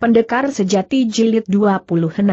Pendekar Sejati Jilid 26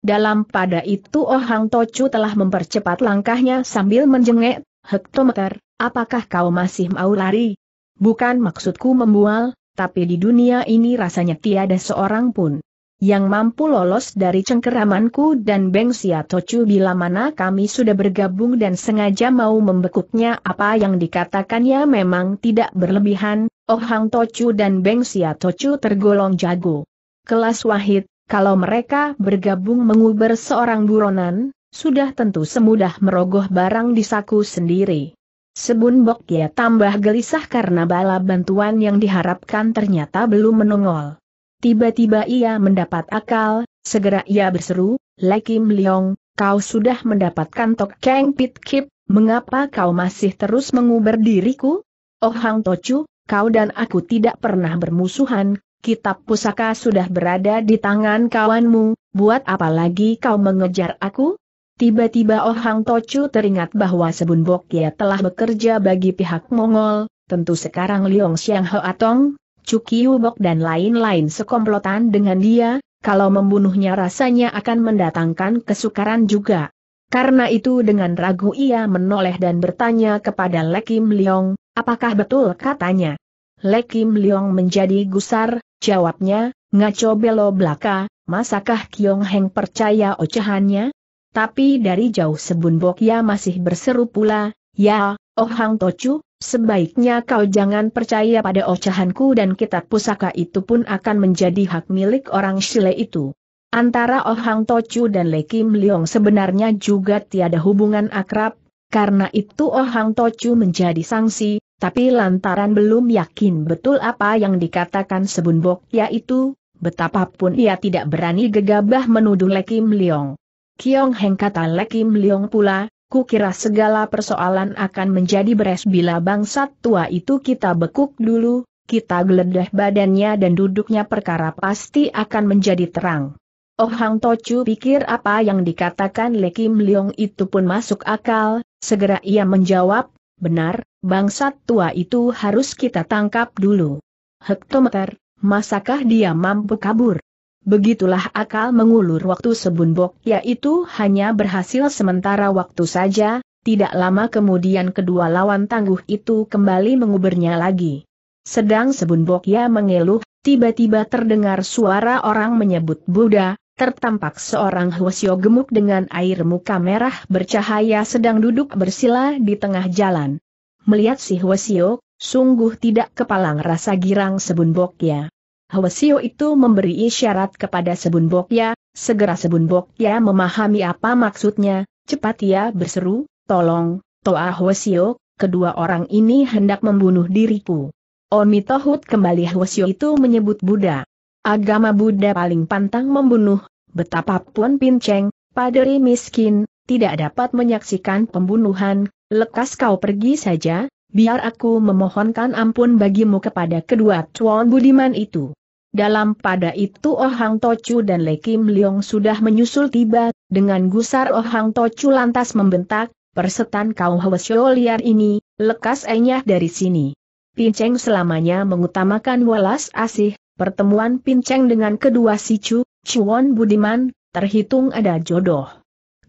Dalam pada itu Oh Hang Tochu telah mempercepat langkahnya sambil menjengek, Hektometer, apakah kau masih mau lari? Bukan maksudku membual, tapi di dunia ini rasanya tiada seorang pun yang mampu lolos dari cengkeramanku dan Beng Sia Tochu bila mana kami sudah bergabung dan sengaja mau membekuknya apa yang dikatakannya memang tidak berlebihan, Oh Hang Tochu dan Beng Sia Tochu tergolong jago kelas wahid, kalau mereka bergabung menguber seorang buronan, sudah tentu semudah merogoh barang di saku sendiri. Sebun bok ya tambah gelisah karena bala bantuan yang diharapkan ternyata belum menongol. Tiba-tiba ia mendapat akal, segera ia berseru, Kim Leong, kau sudah mendapatkan Tok Keng Pit Kip, mengapa kau masih terus menguber diriku? Oh Hang Tochu, kau dan aku tidak pernah bermusuhan, kitab pusaka sudah berada di tangan kawanmu, buat apa lagi kau mengejar aku? Tiba-tiba Oh Hang Tochu teringat bahwa Sebun Bokya telah bekerja bagi pihak Mongol, tentu sekarang Liong Xiang Atong, Cuki Ubok dan lain-lain sekomplotan dengan dia, kalau membunuhnya rasanya akan mendatangkan kesukaran juga. Karena itu dengan ragu ia menoleh dan bertanya kepada Lekim Liong, apakah betul katanya? Lekim Liong menjadi gusar, Jawabnya, ngaco belo belaka, masakah Kiong Heng percaya ocehannya? Tapi dari jauh sebun Bokya masih berseru pula, ya, Oh Hang Tocu, sebaiknya kau jangan percaya pada ocehanku dan kitab pusaka itu pun akan menjadi hak milik orang Shile itu. Antara Oh Hang Tocu dan Kim Leong sebenarnya juga tiada hubungan akrab, karena itu Oh Hang Tocu menjadi sanksi. Tapi lantaran belum yakin betul apa yang dikatakan Sebunbok yaitu, betapapun ia tidak berani gegabah menuduh Lekim Leong. Kiong Heng kata Lekim Leong pula, kukira segala persoalan akan menjadi beres bila bangsat tua itu kita bekuk dulu, kita geledah badannya dan duduknya perkara pasti akan menjadi terang. Oh Hang Tochu pikir apa yang dikatakan Lekim Leong itu pun masuk akal, segera ia menjawab, benar, bangsat tua itu harus kita tangkap dulu. Hektometer, masakah dia mampu kabur? Begitulah akal mengulur waktu sebunbok, yaitu hanya berhasil sementara waktu saja, tidak lama kemudian kedua lawan tangguh itu kembali mengubernya lagi. Sedang sebunbok ya mengeluh, tiba-tiba terdengar suara orang menyebut Buddha, tertampak seorang Huasio gemuk dengan air muka merah bercahaya sedang duduk bersila di tengah jalan. Melihat si Huasio, sungguh tidak kepalang rasa girang Bokya. Huasio itu memberi isyarat kepada Bokya, segera Bokya memahami apa maksudnya, cepat ia berseru, tolong, Toa Huasio, kedua orang ini hendak membunuh diriku. Omitohut kembali Huasio itu menyebut Buddha. Agama Buddha paling pantang membunuh, betapapun pinceng, paderi miskin, tidak dapat menyaksikan pembunuhan, lekas kau pergi saja, biar aku memohonkan ampun bagimu kepada kedua tuan budiman itu. Dalam pada itu Oh Hang Tochu dan Le Kim Leong sudah menyusul tiba, dengan gusar Oh Hang Tochu lantas membentak, persetan kau Hwasyo liar ini, lekas enyah dari sini. Pinceng selamanya mengutamakan welas asih, Pertemuan pinceng dengan kedua si Chu, Chuan Budiman, terhitung ada jodoh.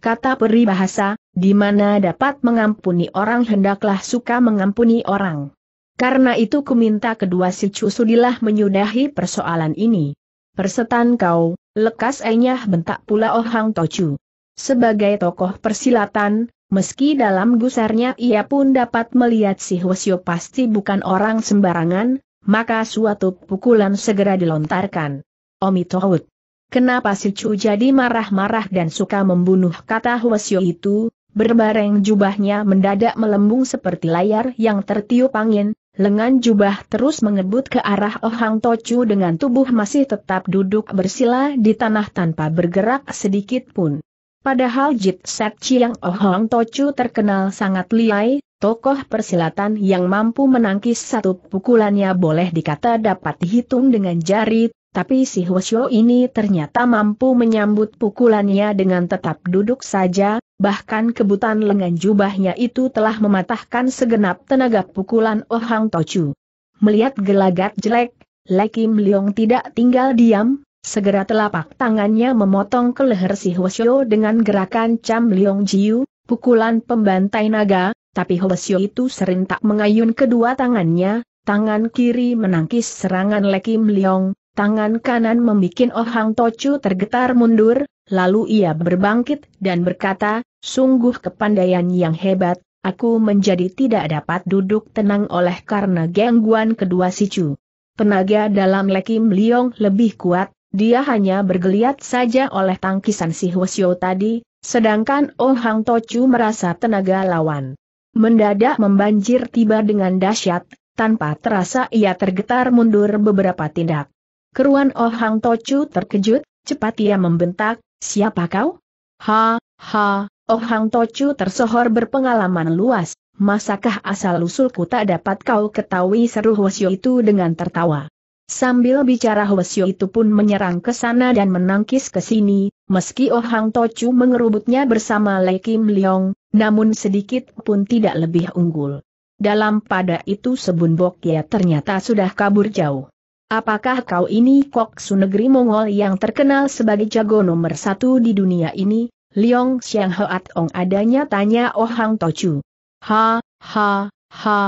Kata peri bahasa, di mana dapat mengampuni orang hendaklah suka mengampuni orang. Karena itu kuminta kedua si Chu sudilah menyudahi persoalan ini. Persetan kau, lekas enyah bentak pula Oh Hang Tochu. Sebagai tokoh persilatan, meski dalam gusarnya ia pun dapat melihat si Hwasyo pasti bukan orang sembarangan, maka suatu pukulan segera dilontarkan. Omi Tohut. Kenapa si Chu jadi marah-marah dan suka membunuh kata Huasio itu, berbareng jubahnya mendadak melembung seperti layar yang tertiup angin, lengan jubah terus mengebut ke arah Ohang Tochu dengan tubuh masih tetap duduk bersila di tanah tanpa bergerak sedikit pun. Padahal Jit Set Chiang Ohang Tochu terkenal sangat liai, tokoh persilatan yang mampu menangkis satu pukulannya boleh dikata dapat dihitung dengan jari, tapi si Hwasyo ini ternyata mampu menyambut pukulannya dengan tetap duduk saja, bahkan kebutan lengan jubahnya itu telah mematahkan segenap tenaga pukulan Oh Hang Tochu. Melihat gelagat jelek, Kim Leong tidak tinggal diam, segera telapak tangannya memotong ke leher si Hwasyo dengan gerakan Cham Leong Jiu, pukulan pembantai naga, tapi Hoesyo itu serentak mengayun kedua tangannya, tangan kiri menangkis serangan Lekim Leong, tangan kanan membuat Oh Hang Tochu tergetar mundur, lalu ia berbangkit dan berkata, sungguh kepandaian yang hebat, aku menjadi tidak dapat duduk tenang oleh karena gangguan kedua si sicu. Tenaga dalam Lekim Liong lebih kuat, dia hanya bergeliat saja oleh tangkisan si Hwasyo tadi, sedangkan Oh Hang Tochu merasa tenaga lawan mendadak membanjir tiba dengan dahsyat, tanpa terasa ia tergetar mundur beberapa tindak. Keruan Oh Hang Tochu terkejut, cepat ia membentak, siapa kau? Ha, ha, Oh Hang Tochu tersohor berpengalaman luas, masakah asal-usulku tak dapat kau ketahui seru Hwasyo itu dengan tertawa. Sambil bicara Hwasyo itu pun menyerang ke sana dan menangkis ke sini, Meski Oh Hang Tochu mengerubutnya bersama Lei Kim Leong, namun sedikit pun tidak lebih unggul. Dalam pada itu Sebun Bok ternyata sudah kabur jauh. Apakah kau ini Kok Su negeri Mongol yang terkenal sebagai jago nomor satu di dunia ini? Leong Xiang Hoat Ong adanya tanya Oh Hang Tochu. Ha, ha, ha,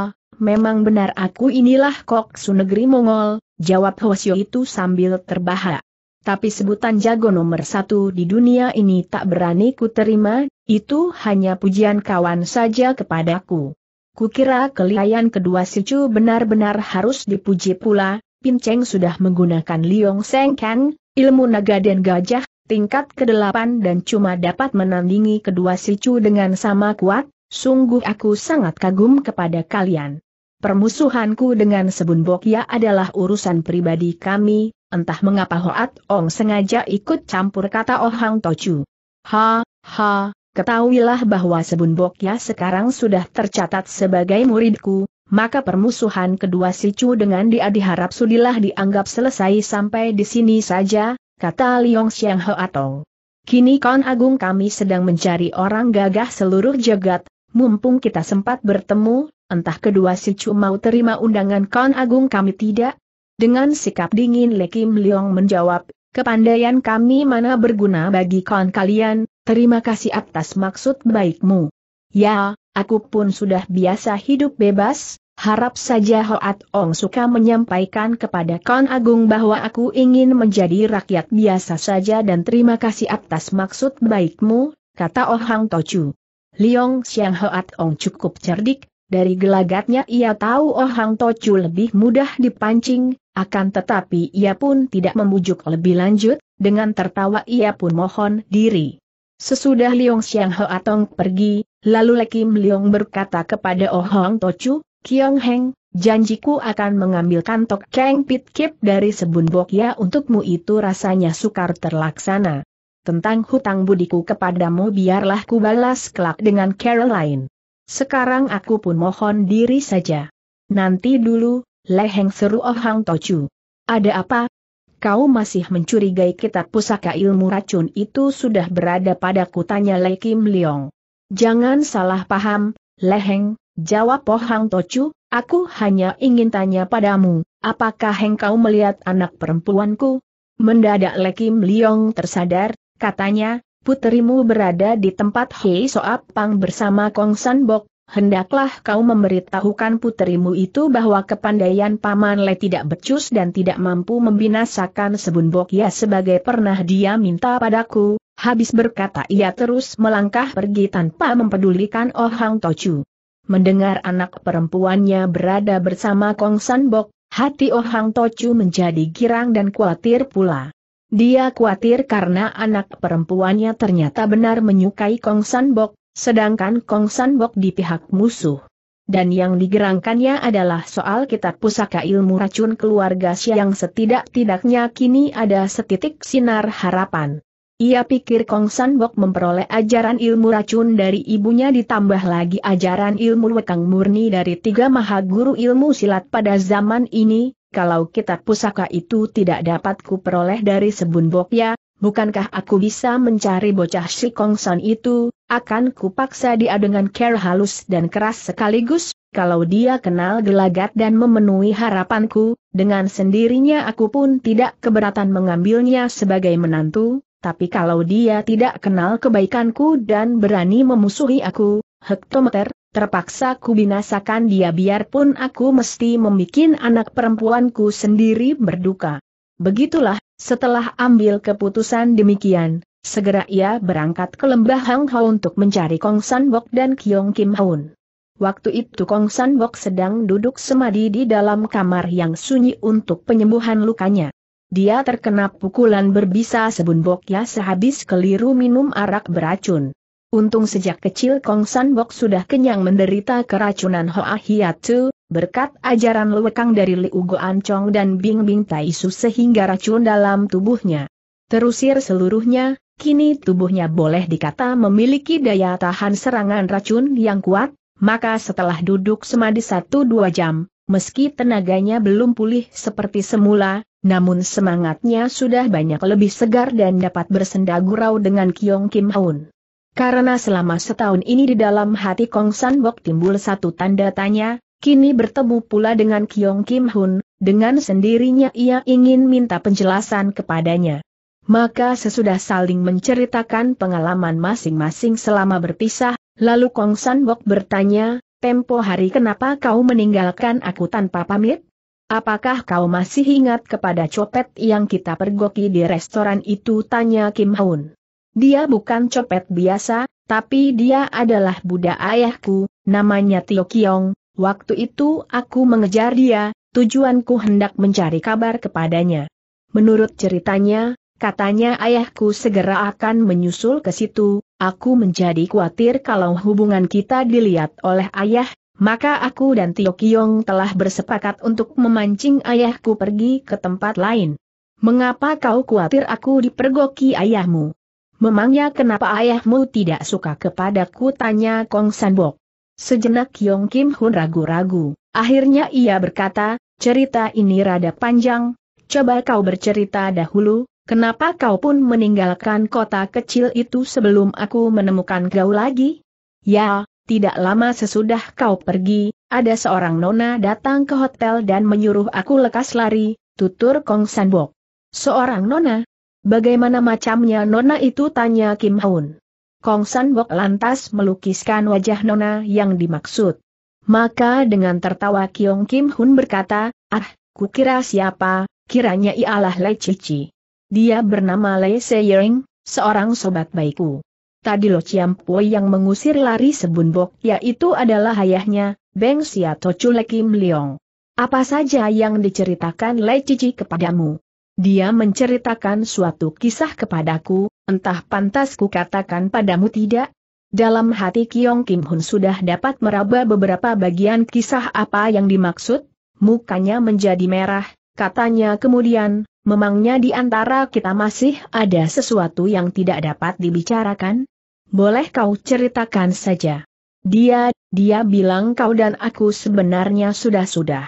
memang benar aku inilah Kok Su negeri Mongol, jawab Hwasyo itu sambil terbahak tapi sebutan jago nomor satu di dunia ini tak berani ku terima, itu hanya pujian kawan saja kepadaku. Kukira kelihayan kedua si Sicu benar-benar harus dipuji pula, Pin Cheng sudah menggunakan Liong Seng Kang, ilmu naga dan gajah, tingkat ke-8 dan cuma dapat menandingi kedua si Sicu dengan sama kuat, sungguh aku sangat kagum kepada kalian. Permusuhanku dengan Sebun Bokya adalah urusan pribadi kami, Entah mengapa Hoat Ong sengaja ikut campur kata Ohang Tochu. Ha, ha, ketahuilah bahwa Sebun Bokya sekarang sudah tercatat sebagai muridku, maka permusuhan kedua si Chu dengan dia diharap sudilah dianggap selesai sampai di sini saja, kata Liong Xiang Ong. Kini Kon Agung kami sedang mencari orang gagah seluruh jagat, mumpung kita sempat bertemu, entah kedua si Chu mau terima undangan Kon Agung kami tidak, dengan sikap dingin Le Kim Leong menjawab, kepandaian kami mana berguna bagi kawan kalian, terima kasih atas maksud baikmu. Ya, aku pun sudah biasa hidup bebas, harap saja Hoat Ong suka menyampaikan kepada kawan agung bahwa aku ingin menjadi rakyat biasa saja dan terima kasih atas maksud baikmu, kata Oh Hang Tochu. Leong Siang Hoat Ong cukup cerdik, dari gelagatnya ia tahu Oh Hang Tochu lebih mudah dipancing, akan tetapi ia pun tidak membujuk lebih lanjut, dengan tertawa ia pun mohon diri. Sesudah Liong Xiang Hoa Tong pergi, lalu Lekim Liong berkata kepada Oh Hong Tochu, Kiong Heng, janjiku akan mengambil kantok Kang Pit Kip dari Sebun Bokya untukmu itu rasanya sukar terlaksana. Tentang hutang budiku kepadamu biarlah ku balas kelak dengan Caroline. Sekarang aku pun mohon diri saja. Nanti dulu, Leheng seru Ohang Hang Tochu. Ada apa? Kau masih mencurigai kitab pusaka ilmu racun itu sudah berada pada kutanya Le Kim Leong. Jangan salah paham, Leheng, jawab Ohang Hang Tochu, aku hanya ingin tanya padamu, apakah engkau melihat anak perempuanku? Mendadak Le Kim Leong tersadar, katanya, puterimu berada di tempat Hei Soap Pang bersama Kong San Bok, hendaklah kau memberitahukan puterimu itu bahwa kepandaian Paman Le tidak becus dan tidak mampu membinasakan sebun ya. sebagai pernah dia minta padaku, habis berkata ia terus melangkah pergi tanpa mempedulikan Ohang Tochu. Mendengar anak perempuannya berada bersama Kong San Bok, hati Ohang Tochu menjadi girang dan khawatir pula. Dia khawatir karena anak perempuannya ternyata benar menyukai Kong San Bok, sedangkan Kong San Bok di pihak musuh. Dan yang digerangkannya adalah soal kitab pusaka ilmu racun keluarga yang setidak-tidaknya kini ada setitik sinar harapan. Ia pikir Kong San Bok memperoleh ajaran ilmu racun dari ibunya ditambah lagi ajaran ilmu wekang murni dari tiga maha guru ilmu silat pada zaman ini, kalau kitab pusaka itu tidak dapat kuperoleh dari sebun ya bukankah aku bisa mencari bocah si Kongsan itu, akan kupaksa dia dengan care halus dan keras sekaligus, kalau dia kenal gelagat dan memenuhi harapanku, dengan sendirinya aku pun tidak keberatan mengambilnya sebagai menantu, tapi kalau dia tidak kenal kebaikanku dan berani memusuhi aku, hektometer, terpaksa kubinasakan dia biarpun aku mesti membuat anak perempuanku sendiri berduka. Begitulah, setelah ambil keputusan demikian, segera ia berangkat ke lembah Hang Ho untuk mencari Kong San Bok dan Kyong Kim Hoon. Waktu itu Kong San Bok sedang duduk semadi di dalam kamar yang sunyi untuk penyembuhan lukanya. Dia terkena pukulan berbisa sebun ya sehabis keliru minum arak beracun. Untung sejak kecil Kong San Bok sudah kenyang menderita keracunan Hoa Hiatu, Berkat ajaran lewekang dari Liu Chong dan Bing Bing Tai Su sehingga racun dalam tubuhnya terusir seluruhnya, kini tubuhnya boleh dikata memiliki daya tahan serangan racun yang kuat, maka setelah duduk semadi satu dua jam, meski tenaganya belum pulih seperti semula, namun semangatnya sudah banyak lebih segar dan dapat bersenda gurau dengan Kiong Kim Haun. Karena selama setahun ini di dalam hati Kong San Bok timbul satu tanda tanya, Kini bertemu pula dengan Kyong Kim Hun, dengan sendirinya ia ingin minta penjelasan kepadanya. Maka sesudah saling menceritakan pengalaman masing-masing selama berpisah, lalu Kong San Bok bertanya, Tempo hari kenapa kau meninggalkan aku tanpa pamit? Apakah kau masih ingat kepada copet yang kita pergoki di restoran itu? Tanya Kim Hun. Dia bukan copet biasa, tapi dia adalah budak ayahku, namanya Tio Kiong, Waktu itu aku mengejar dia, tujuanku hendak mencari kabar kepadanya. Menurut ceritanya, katanya ayahku segera akan menyusul ke situ, aku menjadi khawatir kalau hubungan kita dilihat oleh ayah, maka aku dan Tio Kiong telah bersepakat untuk memancing ayahku pergi ke tempat lain. Mengapa kau khawatir aku dipergoki ayahmu? Memangnya kenapa ayahmu tidak suka kepadaku tanya Kong Sanbok. Sejenak Yong Kim Hun ragu-ragu, akhirnya ia berkata, cerita ini rada panjang, coba kau bercerita dahulu, kenapa kau pun meninggalkan kota kecil itu sebelum aku menemukan kau lagi? Ya, tidak lama sesudah kau pergi, ada seorang nona datang ke hotel dan menyuruh aku lekas lari, tutur Kong Sanbok. Seorang nona? Bagaimana macamnya nona itu tanya Kim Hun. Kong San Bok lantas melukiskan wajah Nona yang dimaksud. Maka dengan tertawa Kiong Kim Hun berkata, Ah, kira siapa, kiranya ialah Lei Cici. Dia bernama Lei Seiring, seorang sobat baikku. Tadi Lo Chiam Pui yang mengusir lari sebunbok yaitu adalah ayahnya, Beng Siato Chule Kim Leong. Apa saja yang diceritakan Lei Cici kepadamu? Dia menceritakan suatu kisah kepadaku, Entah pantas ku katakan padamu tidak? Dalam hati Kiong Kim Hun sudah dapat meraba beberapa bagian kisah apa yang dimaksud, mukanya menjadi merah, katanya kemudian, memangnya di antara kita masih ada sesuatu yang tidak dapat dibicarakan? Boleh kau ceritakan saja. Dia, dia bilang kau dan aku sebenarnya sudah-sudah.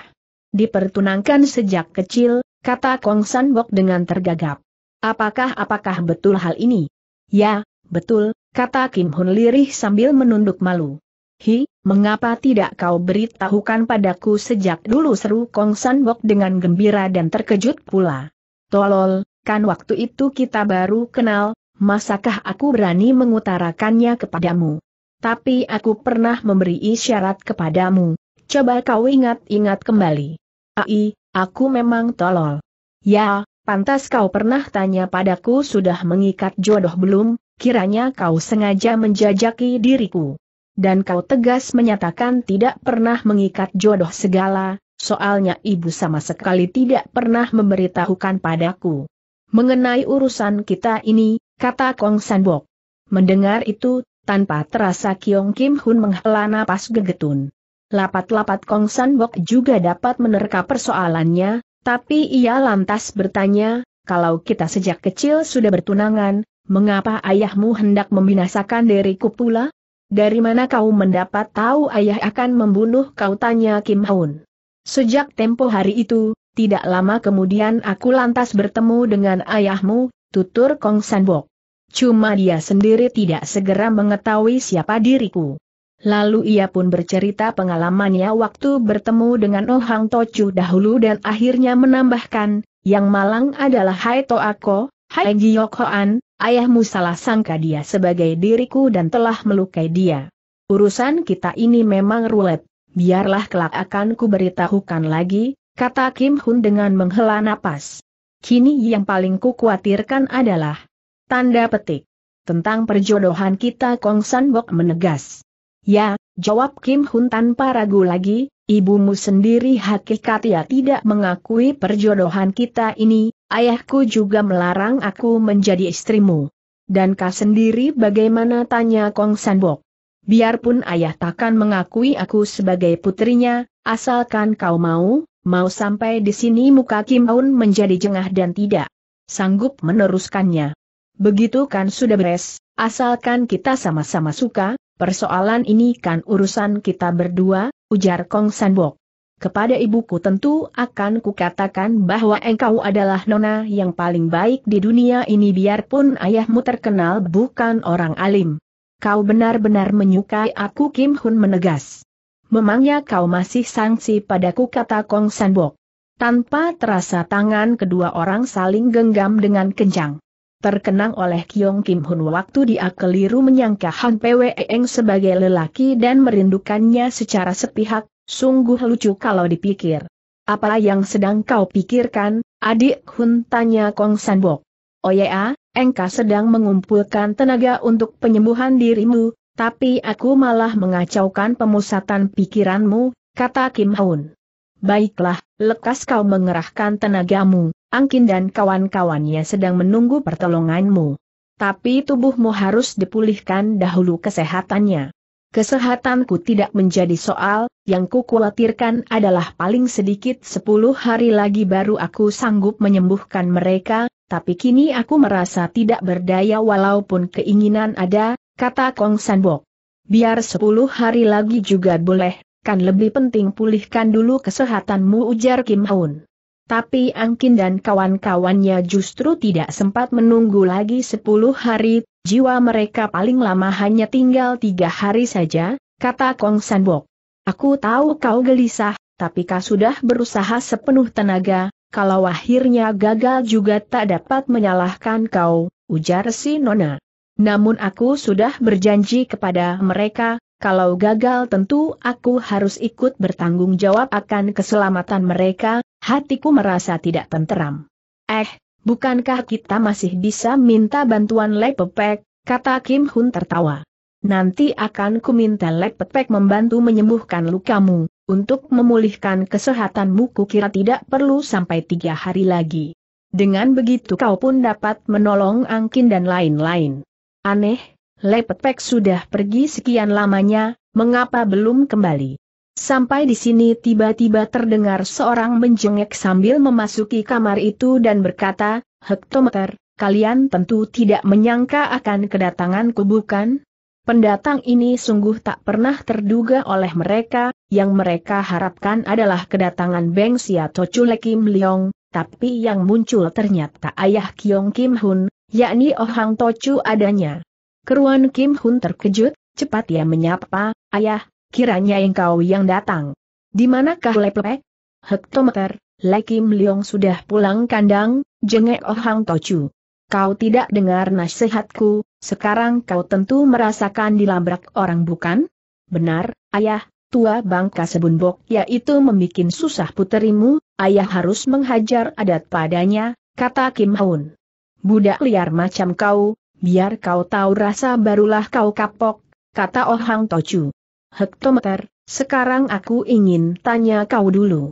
Dipertunangkan sejak kecil, kata Kong San Bok dengan tergagap. Apakah-apakah betul hal ini? Ya, betul, kata Kim Hun lirih sambil menunduk malu. Hi, mengapa tidak kau beritahukan padaku sejak dulu seru Kong Sanbok dengan gembira dan terkejut pula. Tolol, kan waktu itu kita baru kenal, masakah aku berani mengutarakannya kepadamu? Tapi aku pernah memberi isyarat kepadamu, coba kau ingat-ingat kembali. Ai, aku memang tolol. Ya, Pantas kau pernah tanya padaku sudah mengikat jodoh belum, kiranya kau sengaja menjajaki diriku. Dan kau tegas menyatakan tidak pernah mengikat jodoh segala, soalnya ibu sama sekali tidak pernah memberitahukan padaku. Mengenai urusan kita ini, kata Kong Sanbok. Mendengar itu, tanpa terasa Kiong Kim Hun menghela napas gegetun. Lapat-lapat Kong Sanbok juga dapat menerka persoalannya, tapi ia lantas bertanya, kalau kita sejak kecil sudah bertunangan, mengapa ayahmu hendak membinasakan diriku pula? Dari mana kau mendapat tahu ayah akan membunuh kau tanya Kim Haun. Sejak tempo hari itu, tidak lama kemudian aku lantas bertemu dengan ayahmu, tutur Kong Sanbok. Cuma dia sendiri tidak segera mengetahui siapa diriku. Lalu ia pun bercerita pengalamannya waktu bertemu dengan Oh Hang Tochu dahulu dan akhirnya menambahkan, yang malang adalah Hai Toako, Hai Giok Hoan, ayahmu salah sangka dia sebagai diriku dan telah melukai dia. Urusan kita ini memang ruwet, biarlah kelak akan ku beritahukan lagi, kata Kim Hun dengan menghela napas. Kini yang paling ku khawatirkan adalah, tanda petik, tentang perjodohan kita Kong San Bok menegas. Ya, jawab Kim Hun tanpa ragu lagi, ibumu sendiri hakikatnya tidak mengakui perjodohan kita ini, ayahku juga melarang aku menjadi istrimu. Dan kau sendiri bagaimana tanya Kong Sanbok? Biarpun ayah takkan mengakui aku sebagai putrinya, asalkan kau mau, mau sampai di sini muka Kim Hun menjadi jengah dan tidak sanggup meneruskannya. Begitu kan sudah beres, asalkan kita sama-sama suka, Persoalan ini kan urusan kita berdua, ujar Kong Sanbok. Kepada ibuku tentu akan kukatakan bahwa engkau adalah nona yang paling baik di dunia ini biarpun ayahmu terkenal bukan orang alim. Kau benar-benar menyukai aku Kim Hun menegas. Memangnya kau masih sangsi padaku kata Kong Sanbok. Tanpa terasa tangan kedua orang saling genggam dengan kencang terkenang oleh Kyong Kim Hun waktu dia keliru menyangka Han Pwe Eng sebagai lelaki dan merindukannya secara sepihak, sungguh lucu kalau dipikir. Apa yang sedang kau pikirkan, adik Hun tanya Kong Bok. Oh ya, engkau sedang mengumpulkan tenaga untuk penyembuhan dirimu, tapi aku malah mengacaukan pemusatan pikiranmu, kata Kim Hun. Baiklah, lekas kau mengerahkan tenagamu, Angkin dan kawan-kawannya sedang menunggu pertolonganmu. Tapi tubuhmu harus dipulihkan dahulu kesehatannya. Kesehatanku tidak menjadi soal, yang ku khawatirkan adalah paling sedikit 10 hari lagi baru aku sanggup menyembuhkan mereka, tapi kini aku merasa tidak berdaya walaupun keinginan ada, kata Kong Sanbok. Biar 10 hari lagi juga boleh, kan lebih penting pulihkan dulu kesehatanmu ujar Kim Haun. Tapi Angkin dan kawan-kawannya justru tidak sempat menunggu lagi 10 hari, jiwa mereka paling lama hanya tinggal tiga hari saja, kata Kong Sanbok. Aku tahu kau gelisah, tapi kau sudah berusaha sepenuh tenaga, kalau akhirnya gagal juga tak dapat menyalahkan kau, ujar si Nona. Namun aku sudah berjanji kepada mereka, kalau gagal tentu aku harus ikut bertanggung jawab akan keselamatan mereka, hatiku merasa tidak tenteram. Eh, bukankah kita masih bisa minta bantuan Lepepek, kata Kim Hun tertawa. Nanti akan kuminta Lepepek membantu menyembuhkan lukamu, untuk memulihkan kesehatanmu kira tidak perlu sampai tiga hari lagi. Dengan begitu kau pun dapat menolong Angkin dan lain-lain. Aneh, Lepepek sudah pergi sekian lamanya, mengapa belum kembali? Sampai di sini tiba-tiba terdengar seorang menjengek sambil memasuki kamar itu dan berkata, Hektometer, kalian tentu tidak menyangka akan kedatanganku bukan? Pendatang ini sungguh tak pernah terduga oleh mereka, yang mereka harapkan adalah kedatangan Beng Siato Chule Kim Leong, tapi yang muncul ternyata ayah Kiong Kim Hun, yakni Oh Hang Tochu adanya. Keruan Kim Hun terkejut, cepat ia menyapa, ayah, Kiranya engkau yang datang. Di manakah lepek? Hektometer, Lekim Leong sudah pulang kandang, jengek Oh Hang Tochu. Kau tidak dengar nasihatku, sekarang kau tentu merasakan dilabrak orang bukan? Benar, ayah, tua bangka sebunbok yaitu membuat susah puterimu, ayah harus menghajar adat padanya, kata Kim Haun. Budak liar macam kau, biar kau tahu rasa barulah kau kapok, kata Oh Hang Tochu hektometer, sekarang aku ingin tanya kau dulu.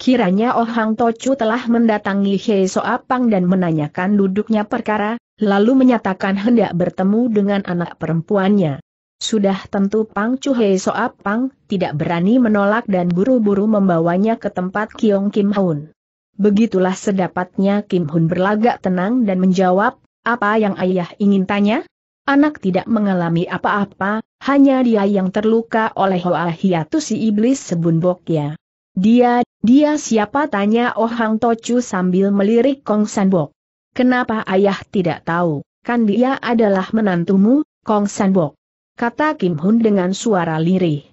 Kiranya Oh Hang Tochu telah mendatangi Hei Soapang dan menanyakan duduknya perkara, lalu menyatakan hendak bertemu dengan anak perempuannya. Sudah tentu Pang Chu Hei Soapang tidak berani menolak dan buru-buru membawanya ke tempat Kiong Kim Hun. Begitulah sedapatnya Kim Hun berlagak tenang dan menjawab, apa yang ayah ingin tanya? Anak tidak mengalami apa-apa, hanya dia yang terluka oleh Hoa Hiatu si iblis sebunbok ya. Dia, dia siapa tanya Oh Hang Tochu sambil melirik Kong Sanbok. Kenapa ayah tidak tahu, kan dia adalah menantumu, Kong Sanbok. Kata Kim Hun dengan suara lirih.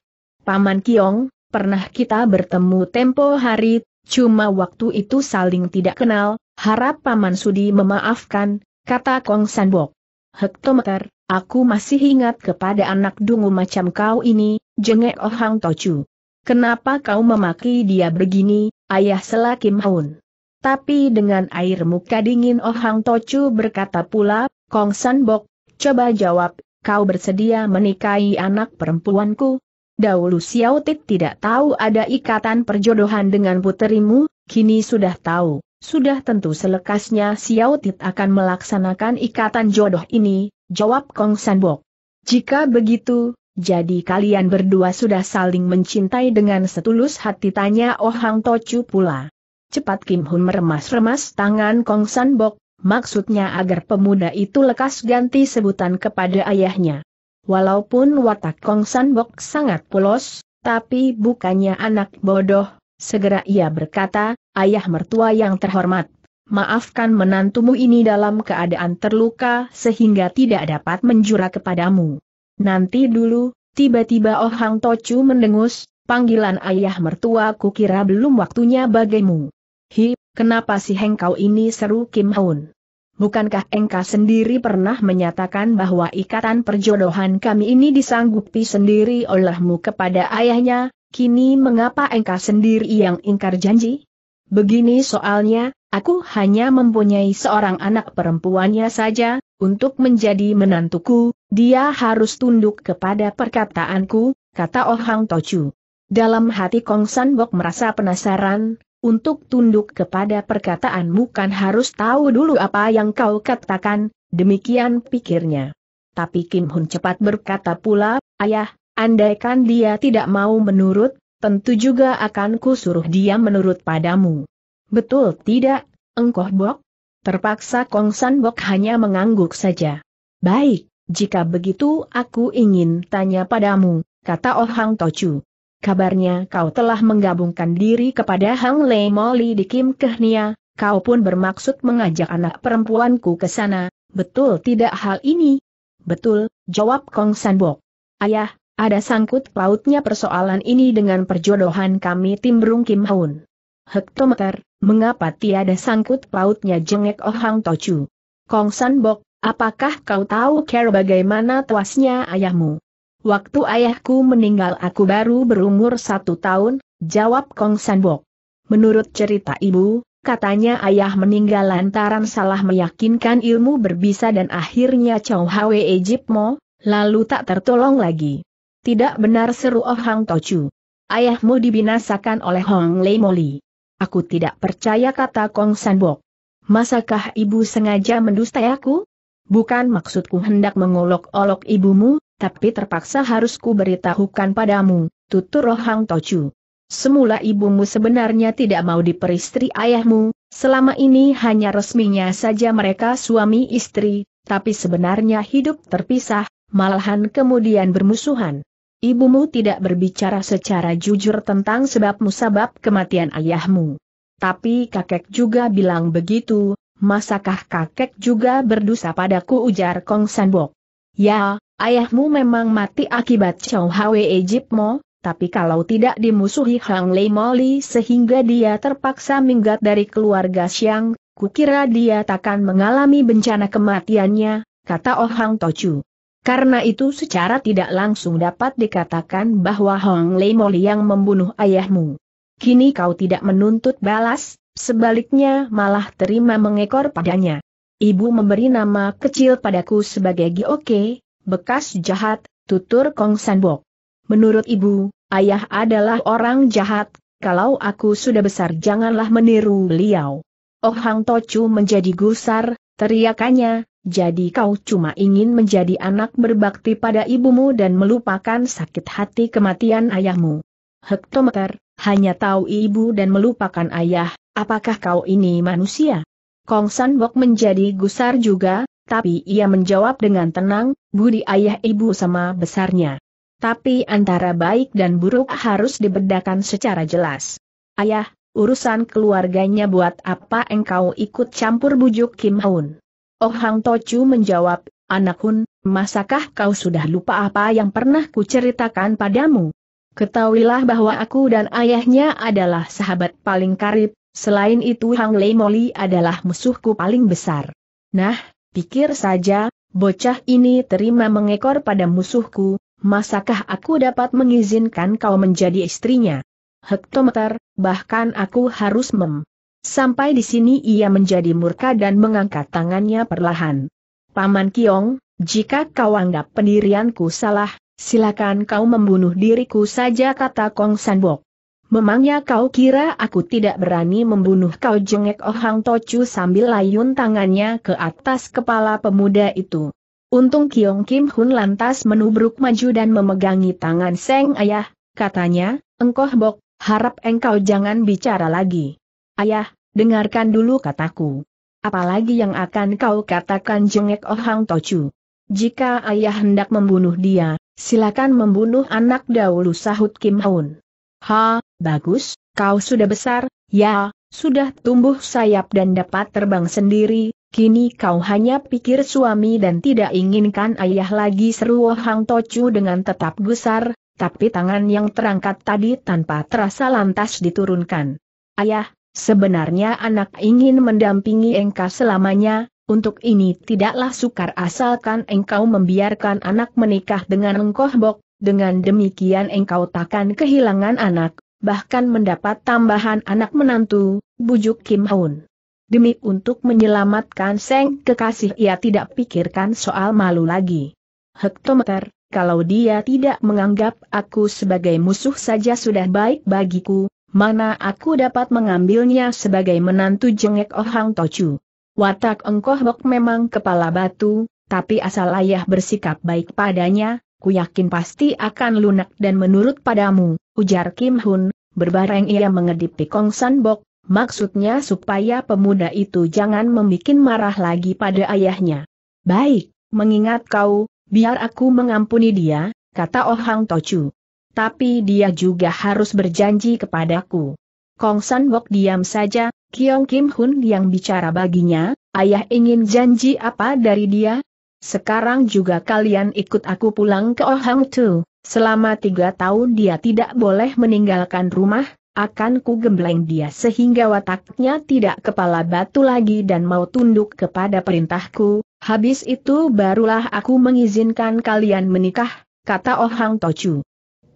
Paman Kiong, pernah kita bertemu tempo hari, cuma waktu itu saling tidak kenal, harap Paman Sudi memaafkan, kata Kong Sanbok hektometer, aku masih ingat kepada anak dungu macam kau ini, jengek Oh Hang Tochu. Kenapa kau memaki dia begini, ayah selaki maun? Tapi dengan air muka dingin Oh Hang Tochu berkata pula, Kong San Bok, coba jawab, kau bersedia menikahi anak perempuanku? Dahulu Tit tidak tahu ada ikatan perjodohan dengan puterimu, kini sudah tahu. Sudah tentu selekasnya Xiao Tit akan melaksanakan ikatan jodoh ini, jawab Kong Sanbok. Jika begitu, jadi kalian berdua sudah saling mencintai dengan setulus hati tanya Oh Hang Tochu pula. Cepat Kim Hun meremas-remas tangan Kong Sanbok, maksudnya agar pemuda itu lekas ganti sebutan kepada ayahnya. Walaupun watak Kong Sanbok sangat polos, tapi bukannya anak bodoh, segera ia berkata, ayah mertua yang terhormat. Maafkan menantumu ini dalam keadaan terluka sehingga tidak dapat menjura kepadamu. Nanti dulu, tiba-tiba Oh Hang Tochu mendengus, panggilan ayah mertua kukira belum waktunya bagimu. Hi, kenapa sih engkau ini seru Kim Hoon? Bukankah engkau sendiri pernah menyatakan bahwa ikatan perjodohan kami ini disanggupi sendiri olehmu kepada ayahnya, kini mengapa engkau sendiri yang ingkar janji? Begini soalnya, aku hanya mempunyai seorang anak perempuannya saja, untuk menjadi menantuku, dia harus tunduk kepada perkataanku, kata Oh Hang Tochu. Dalam hati Kong San Bok merasa penasaran, untuk tunduk kepada perkataanmu kan harus tahu dulu apa yang kau katakan, demikian pikirnya. Tapi Kim Hun cepat berkata pula, ayah, andaikan dia tidak mau menurut, tentu juga akan kusuruh dia menurut padamu. Betul tidak, engkoh Bok? Terpaksa Kong San Bok hanya mengangguk saja. Baik, jika begitu aku ingin tanya padamu, kata Oh Hang Tochu. Kabarnya kau telah menggabungkan diri kepada Hang Le Moli di Kim Kehnia, kau pun bermaksud mengajak anak perempuanku ke sana, betul tidak hal ini? Betul, jawab Kong San Bok. Ayah, ada sangkut pautnya persoalan ini dengan perjodohan kami Timbrung Kim Haun. Hektometer, mengapa tiada sangkut pautnya jengek Oh Hang Tochu? Kong San Bok, apakah kau tahu care bagaimana tuasnya ayahmu? Waktu ayahku meninggal aku baru berumur satu tahun, jawab Kong San Bok. Menurut cerita ibu, katanya ayah meninggal lantaran salah meyakinkan ilmu berbisa dan akhirnya Chow Hwe Ejipmo, lalu tak tertolong lagi. Tidak benar seru Oh Hang Tochu. Ayahmu dibinasakan oleh Hong Lei Moli. Aku tidak percaya kata Kong Sanbok. Masakah ibu sengaja mendustai aku? Bukan maksudku hendak mengolok-olok ibumu, tapi terpaksa harus ku beritahukan padamu, tutur Hang Tochu. Semula ibumu sebenarnya tidak mau diperistri ayahmu, selama ini hanya resminya saja mereka suami istri, tapi sebenarnya hidup terpisah, malahan kemudian bermusuhan. Ibumu tidak berbicara secara jujur tentang sebab musabab kematian ayahmu. Tapi kakek juga bilang begitu, masakah kakek juga berdosa padaku ujar Kong Sanbok. Ya, ayahmu memang mati akibat Chow Hwe Ejipmo, tapi kalau tidak dimusuhi Hang Lei Moli sehingga dia terpaksa minggat dari keluarga Xiang, kukira dia takkan mengalami bencana kematiannya, kata Oh Hang Tochu. Karena itu secara tidak langsung dapat dikatakan bahwa Hong Lei Moli yang membunuh ayahmu. Kini kau tidak menuntut balas, sebaliknya malah terima mengekor padanya. Ibu memberi nama kecil padaku sebagai Gioke, bekas jahat, tutur Kong Sanbok. Menurut ibu, ayah adalah orang jahat, kalau aku sudah besar janganlah meniru beliau. Oh Hang Tochu menjadi gusar, teriakannya, jadi kau cuma ingin menjadi anak berbakti pada ibumu dan melupakan sakit hati kematian ayahmu. Hektometer, hanya tahu ibu dan melupakan ayah, apakah kau ini manusia? Kong Sanwok menjadi gusar juga, tapi ia menjawab dengan tenang, budi ayah ibu sama besarnya. Tapi antara baik dan buruk harus dibedakan secara jelas. Ayah, urusan keluarganya buat apa engkau ikut campur bujuk Kim Haun? Oh Hang Tochu menjawab, Anak Hun, masakah kau sudah lupa apa yang pernah kuceritakan padamu? Ketahuilah bahwa aku dan ayahnya adalah sahabat paling karib, selain itu Hang Lei Moli adalah musuhku paling besar. Nah, pikir saja, bocah ini terima mengekor pada musuhku, masakah aku dapat mengizinkan kau menjadi istrinya? Hektometer, bahkan aku harus mem Sampai di sini ia menjadi murka dan mengangkat tangannya perlahan. Paman Kiong, jika kau anggap pendirianku salah, silakan kau membunuh diriku saja kata Kong Sanbok. Memangnya kau kira aku tidak berani membunuh kau jengek Oh Hang Tochu sambil layun tangannya ke atas kepala pemuda itu. Untung Kiong Kim Hun lantas menubruk maju dan memegangi tangan Seng Ayah, katanya, engkau Bok, harap engkau jangan bicara lagi. Ayah, Dengarkan dulu kataku. Apalagi yang akan kau katakan jengek Oh Hang Tochu. Jika ayah hendak membunuh dia, silakan membunuh anak dahulu sahut Kim Haun. Ha, bagus, kau sudah besar, ya, sudah tumbuh sayap dan dapat terbang sendiri, kini kau hanya pikir suami dan tidak inginkan ayah lagi seru Oh Hang Tochu dengan tetap gusar, tapi tangan yang terangkat tadi tanpa terasa lantas diturunkan. Ayah, Sebenarnya anak ingin mendampingi engkau selamanya, untuk ini tidaklah sukar asalkan engkau membiarkan anak menikah dengan engkau bok, dengan demikian engkau takkan kehilangan anak, bahkan mendapat tambahan anak menantu, bujuk Kim Haun. Demi untuk menyelamatkan Seng kekasih ia tidak pikirkan soal malu lagi. Hektometer, kalau dia tidak menganggap aku sebagai musuh saja sudah baik bagiku, mana aku dapat mengambilnya sebagai menantu jengek Oh Hang Tochu. Watak engkoh bok memang kepala batu, tapi asal ayah bersikap baik padanya, ku yakin pasti akan lunak dan menurut padamu, ujar Kim Hun, berbareng ia mengedipi Kong San Bok, maksudnya supaya pemuda itu jangan membuat marah lagi pada ayahnya. Baik, mengingat kau, biar aku mengampuni dia, kata Oh Hang Tochu tapi dia juga harus berjanji kepadaku. Kong San Wok diam saja, Kiong Kim Hun yang bicara baginya, ayah ingin janji apa dari dia? Sekarang juga kalian ikut aku pulang ke Oh Hang Tu, selama tiga tahun dia tidak boleh meninggalkan rumah, akan ku gembleng dia sehingga wataknya tidak kepala batu lagi dan mau tunduk kepada perintahku, habis itu barulah aku mengizinkan kalian menikah, kata Oh Hang Tochu.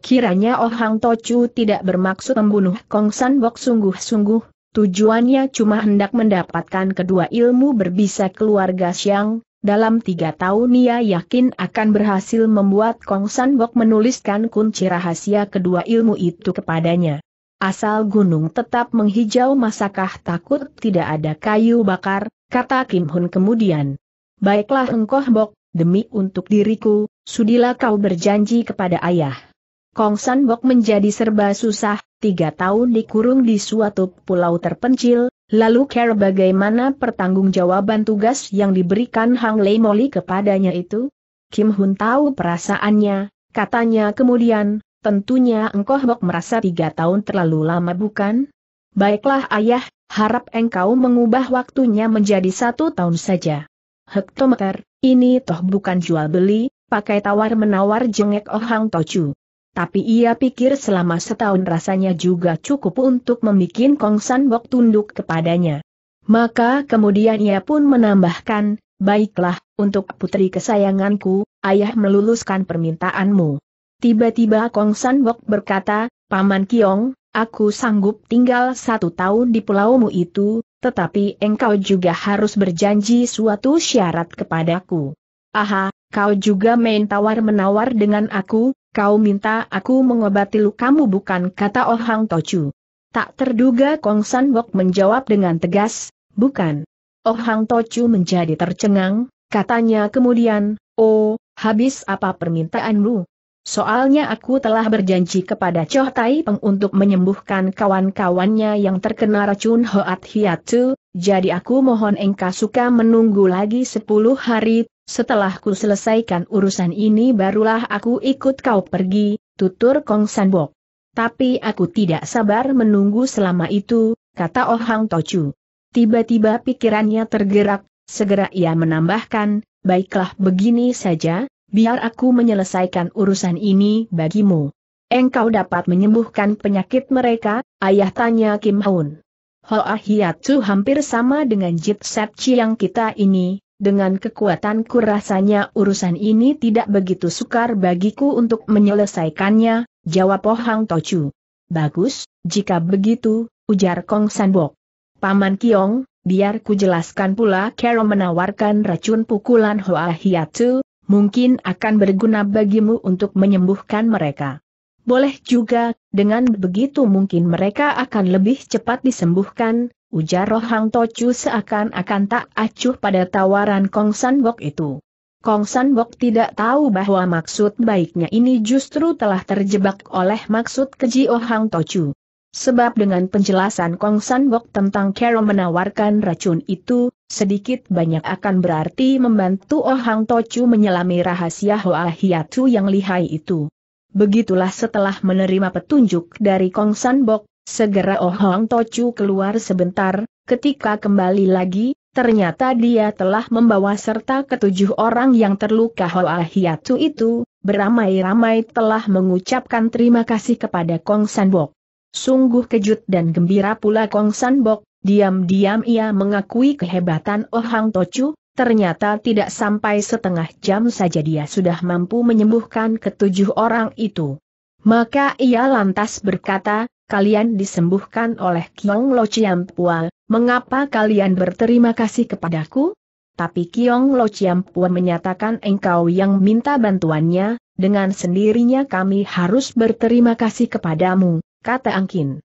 Kiranya Oh Hang Tochu tidak bermaksud membunuh Kong San Bok sungguh-sungguh, tujuannya cuma hendak mendapatkan kedua ilmu berbisa keluarga Xiang, dalam tiga tahun ia yakin akan berhasil membuat Kong San Bok menuliskan kunci rahasia kedua ilmu itu kepadanya. Asal gunung tetap menghijau masakah takut tidak ada kayu bakar, kata Kim Hun kemudian. Baiklah engkau Bok, demi untuk diriku, sudilah kau berjanji kepada ayah. Kong San Bok menjadi serba susah, tiga tahun dikurung di suatu pulau terpencil, lalu care bagaimana pertanggungjawaban tugas yang diberikan Hang Lei Moli kepadanya itu? Kim Hun tahu perasaannya, katanya kemudian, tentunya engkau Bok merasa tiga tahun terlalu lama bukan? Baiklah ayah, harap engkau mengubah waktunya menjadi satu tahun saja. Hektometer, ini toh bukan jual beli, pakai tawar menawar jengek Oh Hang Tochu tapi ia pikir selama setahun rasanya juga cukup untuk membuat Kong San Bok tunduk kepadanya. Maka kemudian ia pun menambahkan, baiklah, untuk putri kesayanganku, ayah meluluskan permintaanmu. Tiba-tiba Kong San Bok berkata, Paman Kiong, aku sanggup tinggal satu tahun di pulaumu itu, tetapi engkau juga harus berjanji suatu syarat kepadaku. Aha, kau juga main tawar-menawar dengan aku, Kau minta aku mengobati lukamu bukan kata Oh Hang Tochu. Tak terduga Kong San Bok menjawab dengan tegas, bukan. Oh Hang Tochu menjadi tercengang, katanya kemudian, oh, habis apa permintaanmu? Soalnya aku telah berjanji kepada Cho Tai Peng untuk menyembuhkan kawan-kawannya yang terkena racun Hoat Hiatu, jadi aku mohon engkau suka menunggu lagi sepuluh hari, setelah ku selesaikan urusan ini barulah aku ikut kau pergi, tutur Kong Sanbok. Tapi aku tidak sabar menunggu selama itu, kata Oh Hang Tochu. Tiba-tiba pikirannya tergerak, segera ia menambahkan, baiklah begini saja, biar aku menyelesaikan urusan ini bagimu. Engkau dapat menyembuhkan penyakit mereka, ayah tanya Kim Haun. Hoa Hiatsu hampir sama dengan Jip Set yang kita ini, dengan kekuatanku rasanya urusan ini tidak begitu sukar bagiku untuk menyelesaikannya, jawab Oh Hang Tochu. Bagus, jika begitu, ujar Kong Sanbok. Paman Kiong, biar ku jelaskan pula Carol menawarkan racun pukulan Hoa Hiatu, mungkin akan berguna bagimu untuk menyembuhkan mereka. Boleh juga, dengan begitu mungkin mereka akan lebih cepat disembuhkan, ujar Rohang Tocu seakan-akan tak acuh pada tawaran Kong San Bok itu. Kong San Bok tidak tahu bahwa maksud baiknya ini justru telah terjebak oleh maksud keji Ohang oh Tocu. Sebab dengan penjelasan Kong San Bok tentang Kero menawarkan racun itu, sedikit banyak akan berarti membantu Ohang oh Tocu menyelami rahasia Hoa Hiatu yang lihai itu. Begitulah setelah menerima petunjuk dari Kong San Bok, Segera Oh Hong Tochu keluar sebentar, ketika kembali lagi, ternyata dia telah membawa serta ketujuh orang yang terluka Hoa ah Hiatu itu, beramai-ramai telah mengucapkan terima kasih kepada Kong Sanbok. Sungguh kejut dan gembira pula Kong Sanbok, diam-diam ia mengakui kehebatan Oh Hang Tochu, Ternyata tidak sampai setengah jam saja dia sudah mampu menyembuhkan ketujuh orang itu. Maka ia lantas berkata, kalian disembuhkan oleh Kiong Lo Chiam Pua, mengapa kalian berterima kasih kepadaku? Tapi Kiong Lo Chiam Pua menyatakan engkau yang minta bantuannya, dengan sendirinya kami harus berterima kasih kepadamu, kata Angkin.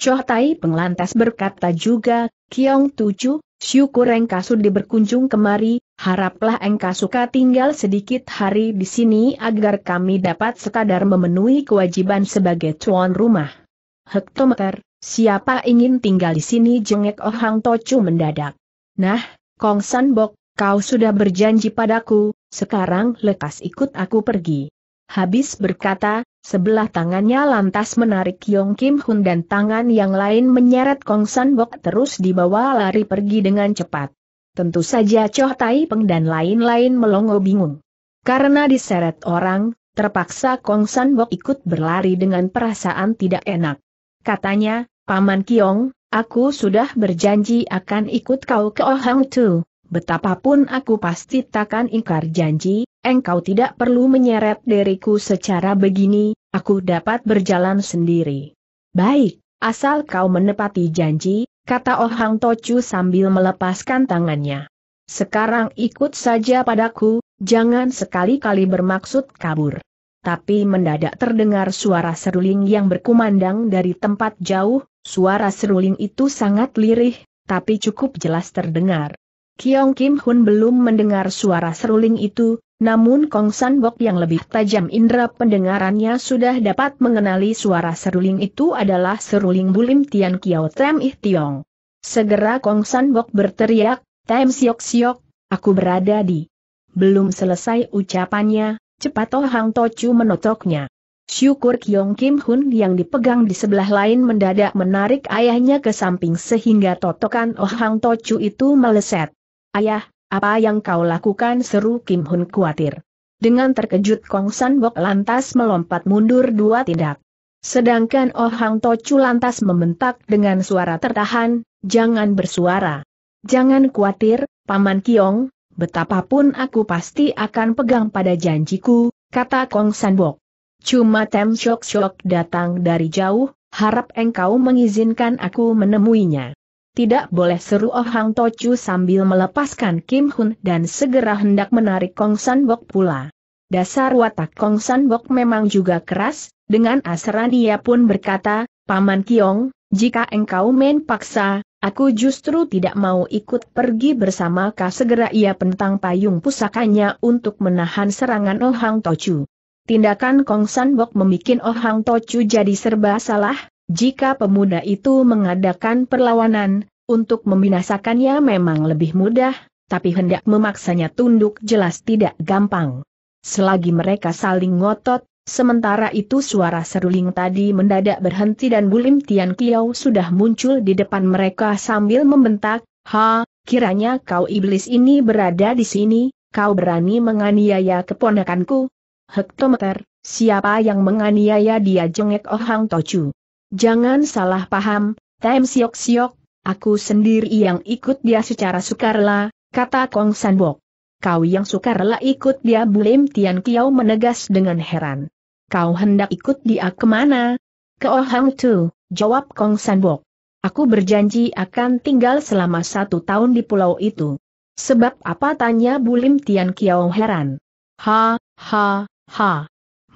Choh Tai Penglantas berkata juga, Kiong Tuju, syukur engkau berkunjung kemari, haraplah engkau suka tinggal sedikit hari di sini agar kami dapat sekadar memenuhi kewajiban sebagai tuan rumah hektometer, siapa ingin tinggal di sini jengek Oh Hang Tocu mendadak. Nah, Kong San Bok, kau sudah berjanji padaku, sekarang lekas ikut aku pergi. Habis berkata, sebelah tangannya lantas menarik Yong Kim Hun dan tangan yang lain menyeret Kong San Bok terus dibawa lari pergi dengan cepat. Tentu saja Choh Tai Peng dan lain-lain melongo bingung. Karena diseret orang, terpaksa Kong San Bok ikut berlari dengan perasaan tidak enak. Katanya, Paman Kiong, aku sudah berjanji akan ikut kau ke Ohang Tu. Betapapun aku pasti takkan ingkar janji, engkau tidak perlu menyeret diriku secara begini, aku dapat berjalan sendiri. Baik, asal kau menepati janji, kata Ohang Tochu sambil melepaskan tangannya. Sekarang ikut saja padaku, jangan sekali-kali bermaksud kabur tapi mendadak terdengar suara seruling yang berkumandang dari tempat jauh, suara seruling itu sangat lirih, tapi cukup jelas terdengar. Kiong Kim Hun belum mendengar suara seruling itu, namun Kong San Bok yang lebih tajam indera pendengarannya sudah dapat mengenali suara seruling itu adalah seruling bulim Tian Kiao Tem Ih Tiong. Segera Kong San Bok berteriak, Tem Siok Siok, aku berada di. Belum selesai ucapannya, Cepat Oh Hang Tochu menotoknya. Syukur Kyong Kim Hun yang dipegang di sebelah lain mendadak menarik ayahnya ke samping sehingga totokan Oh Hang Tochu itu meleset. Ayah, apa yang kau lakukan seru Kim Hun khawatir. Dengan terkejut Kong San Bok lantas melompat mundur dua tindak. Sedangkan Oh Hang Tochu lantas membentak dengan suara tertahan, jangan bersuara. Jangan khawatir, Paman Kiong, Betapapun aku pasti akan pegang pada janjiku, kata Kong Sanbok. Cuma Tem Shok Shok datang dari jauh, harap engkau mengizinkan aku menemuinya. Tidak boleh seru Oh Hang Tochu sambil melepaskan Kim Hun dan segera hendak menarik Kong Sanbok pula. Dasar watak Kong Sanbok memang juga keras, dengan asran ia pun berkata, Paman Kiong, jika engkau main paksa, aku justru tidak mau ikut pergi bersama kau segera ia pentang payung pusakanya untuk menahan serangan Oh Hang Tochu. Tindakan Kong San Bok membuat Oh Hang Tochu jadi serba salah, jika pemuda itu mengadakan perlawanan, untuk membinasakannya memang lebih mudah, tapi hendak memaksanya tunduk jelas tidak gampang. Selagi mereka saling ngotot, Sementara itu suara seruling tadi mendadak berhenti dan Bulim Tian Kiao sudah muncul di depan mereka sambil membentak, Ha, kiranya kau iblis ini berada di sini, kau berani menganiaya keponakanku? Hektometer, siapa yang menganiaya dia jengek Ohang Tochu? Jangan salah paham, Tem Siok Siok, aku sendiri yang ikut dia secara sukarela, kata Kong Sanbok. Kau yang sukarela ikut dia Bulim Tian Kiao menegas dengan heran. Kau hendak ikut dia kemana? Ke Oh Hang Tu, jawab Kong Sanbok. Aku berjanji akan tinggal selama satu tahun di pulau itu. Sebab apa tanya Bulim Tian Kiao heran. Ha, ha, ha.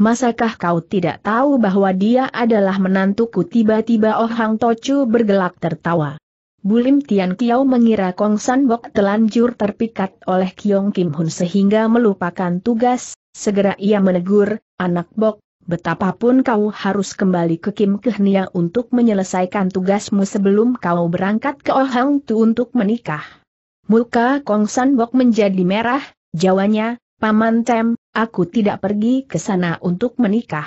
Masakah kau tidak tahu bahwa dia adalah menantuku tiba-tiba Oh Hang Tochu bergelak tertawa. Bulim Tian Kiao mengira Kong San Bok telanjur terpikat oleh Kiong Kim Hun sehingga melupakan tugas, Segera ia menegur, anak bok, betapapun kau harus kembali ke Kim Kehnia untuk menyelesaikan tugasmu sebelum kau berangkat ke Oh Tu untuk menikah. Muka Kong San Bok menjadi merah, jawanya, Paman Tem, aku tidak pergi ke sana untuk menikah.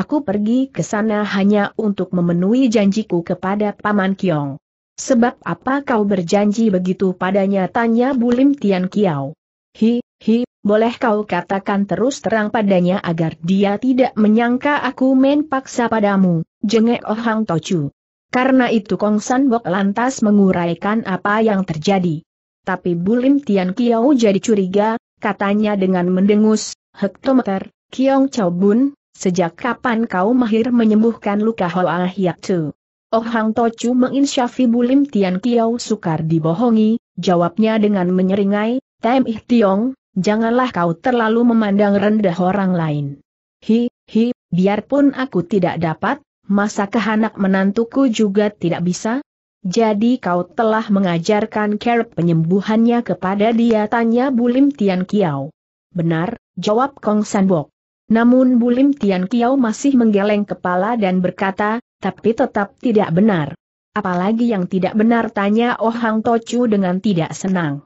Aku pergi ke sana hanya untuk memenuhi janjiku kepada Paman Kiong. Sebab apa kau berjanji begitu padanya tanya Bulim Tian Kiao. Hi, hi, boleh kau katakan terus terang padanya agar dia tidak menyangka aku main paksa padamu, jengek Ohang Tochu. Karena itu Kong San Bok lantas menguraikan apa yang terjadi. Tapi Bulim Tian Kiao jadi curiga, katanya dengan mendengus, hektometer, Kiong Chow Bun, sejak kapan kau mahir menyembuhkan luka Hoa Hiap Tu? Oh Tochu menginsyafi Bulim Tian Kiao sukar dibohongi, jawabnya dengan menyeringai, Tem Ih Tiong, janganlah kau terlalu memandang rendah orang lain. Hi, hi, biarpun aku tidak dapat, masakah anak menantuku juga tidak bisa? Jadi kau telah mengajarkan care penyembuhannya kepada dia tanya Bulim Tian Kiao. Benar, jawab Kong Sanbok. Namun Bulim Tian Kiao masih menggeleng kepala dan berkata, tapi tetap tidak benar. Apalagi yang tidak benar tanya Oh Hang Tochu dengan tidak senang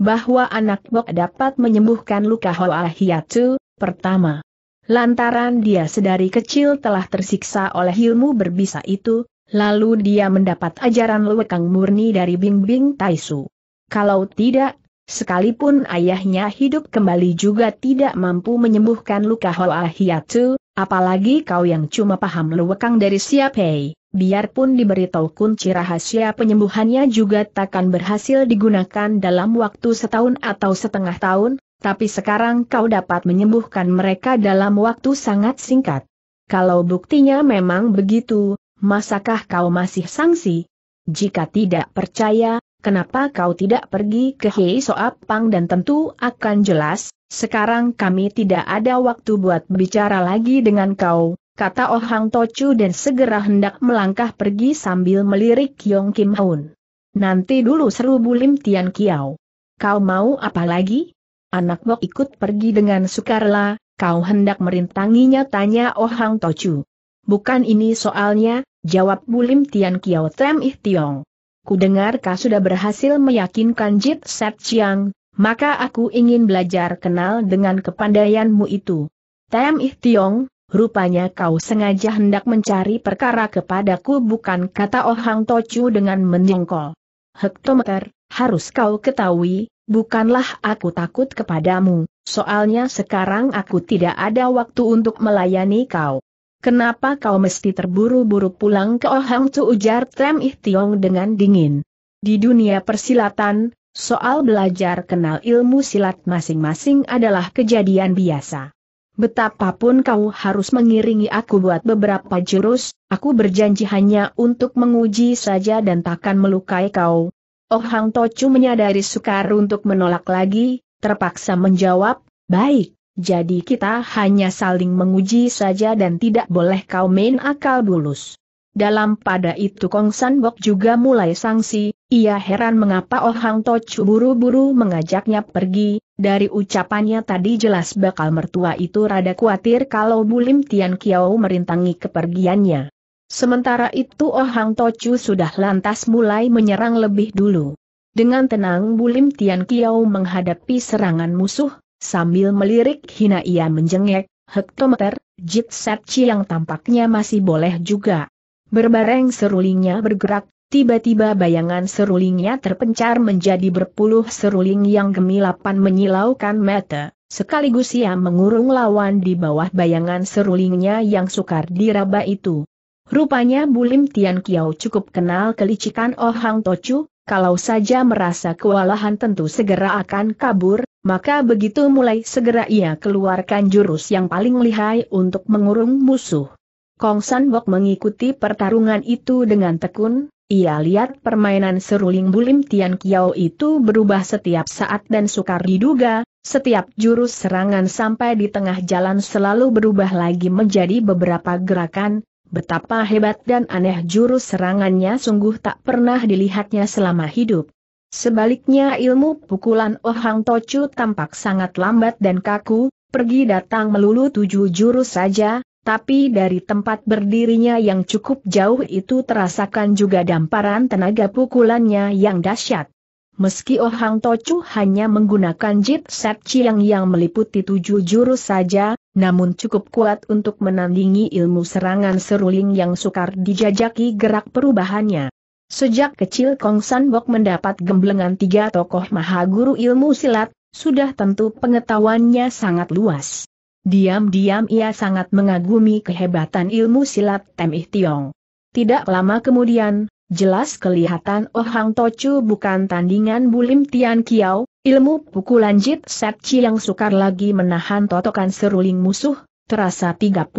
bahwa anak Bok dapat menyembuhkan luka Hoa Hiatu, pertama. Lantaran dia sedari kecil telah tersiksa oleh ilmu berbisa itu, lalu dia mendapat ajaran lewekang murni dari Bingbing Taisu. Kalau tidak, sekalipun ayahnya hidup kembali juga tidak mampu menyembuhkan luka Hoa Hiatu, Apalagi kau yang cuma paham luwekang dari siapa, biarpun diberitahu kunci rahasia penyembuhannya juga takkan berhasil digunakan dalam waktu setahun atau setengah tahun, tapi sekarang kau dapat menyembuhkan mereka dalam waktu sangat singkat. Kalau buktinya memang begitu, masakah kau masih sangsi? Jika tidak percaya, kenapa kau tidak pergi ke Hei Soap Pang dan tentu akan jelas, sekarang kami tidak ada waktu buat bicara lagi dengan kau, kata Oh Hang Tochu dan segera hendak melangkah pergi sambil melirik Yong Kim Hoon. Nanti dulu seru Bulim Tian Kiao. Kau mau apa lagi? Anak mok ikut pergi dengan sukarela, kau hendak merintanginya tanya Oh Hang Tochu. Bukan ini soalnya, jawab Bulim Tian Kiao Tem Ih Tiong. kudengar kau sudah berhasil meyakinkan Jit Set Chiang, maka aku ingin belajar kenal dengan kepandaianmu itu. Tem Ih Tiong, rupanya kau sengaja hendak mencari perkara kepadaku bukan kata Oh Hang Tocu dengan menjengkol. Hektometer, harus kau ketahui, bukanlah aku takut kepadamu, soalnya sekarang aku tidak ada waktu untuk melayani kau. Kenapa kau mesti terburu-buru pulang ke Ohang oh Tu ujar Tem Ih Tiong dengan dingin. Di dunia persilatan, Soal belajar kenal ilmu silat masing-masing adalah kejadian biasa. Betapapun kau harus mengiringi aku buat beberapa jurus, aku berjanji hanya untuk menguji saja dan takkan melukai kau. Oh Hang Tochu menyadari sukar untuk menolak lagi, terpaksa menjawab, baik, jadi kita hanya saling menguji saja dan tidak boleh kau main akal bulus. Dalam pada itu Kong San Bok juga mulai sangsi, ia heran mengapa Oh Hang Tochu buru-buru mengajaknya pergi, dari ucapannya tadi jelas bakal mertua itu rada khawatir kalau Bulim Tian Kiao merintangi kepergiannya. Sementara itu Oh Hang Tochu sudah lantas mulai menyerang lebih dulu. Dengan tenang Bulim Tian Kiao menghadapi serangan musuh, sambil melirik hina ia menjengek, hektometer, Jit Set yang tampaknya masih boleh juga. Berbareng serulingnya bergerak, Tiba-tiba bayangan serulingnya terpencar menjadi berpuluh seruling yang gemilapan menyilaukan mata, sekaligus ia mengurung lawan di bawah bayangan serulingnya yang sukar diraba itu. Rupanya Bulim Tian Kiao cukup kenal kelicikan Oh Hang Tochu, kalau saja merasa kewalahan tentu segera akan kabur, maka begitu mulai segera ia keluarkan jurus yang paling lihai untuk mengurung musuh. Kong San Bok mengikuti pertarungan itu dengan tekun, ia lihat permainan seruling bulim Tian Kiao itu berubah setiap saat dan sukar diduga, setiap jurus serangan sampai di tengah jalan selalu berubah lagi menjadi beberapa gerakan, betapa hebat dan aneh jurus serangannya sungguh tak pernah dilihatnya selama hidup. Sebaliknya ilmu pukulan Ohang Tochu tampak sangat lambat dan kaku, pergi datang melulu tujuh jurus saja, tapi dari tempat berdirinya yang cukup jauh itu terasakan juga damparan tenaga pukulannya yang dahsyat. Meski Ohang Tochu hanya menggunakan Jit Set Chiang yang meliputi tujuh jurus saja, namun cukup kuat untuk menandingi ilmu serangan seruling yang sukar dijajaki gerak perubahannya. Sejak kecil Kong San Bok mendapat gemblengan tiga tokoh maha guru ilmu silat, sudah tentu pengetahuannya sangat luas. Diam-diam ia sangat mengagumi kehebatan ilmu silat Ih Tiong. Tidak lama kemudian, jelas kelihatan Oh Hang Tochu bukan tandingan Bulim Tian Kiao, ilmu pukulan Jit Set Chi yang sukar lagi menahan totokan seruling musuh, terasa 36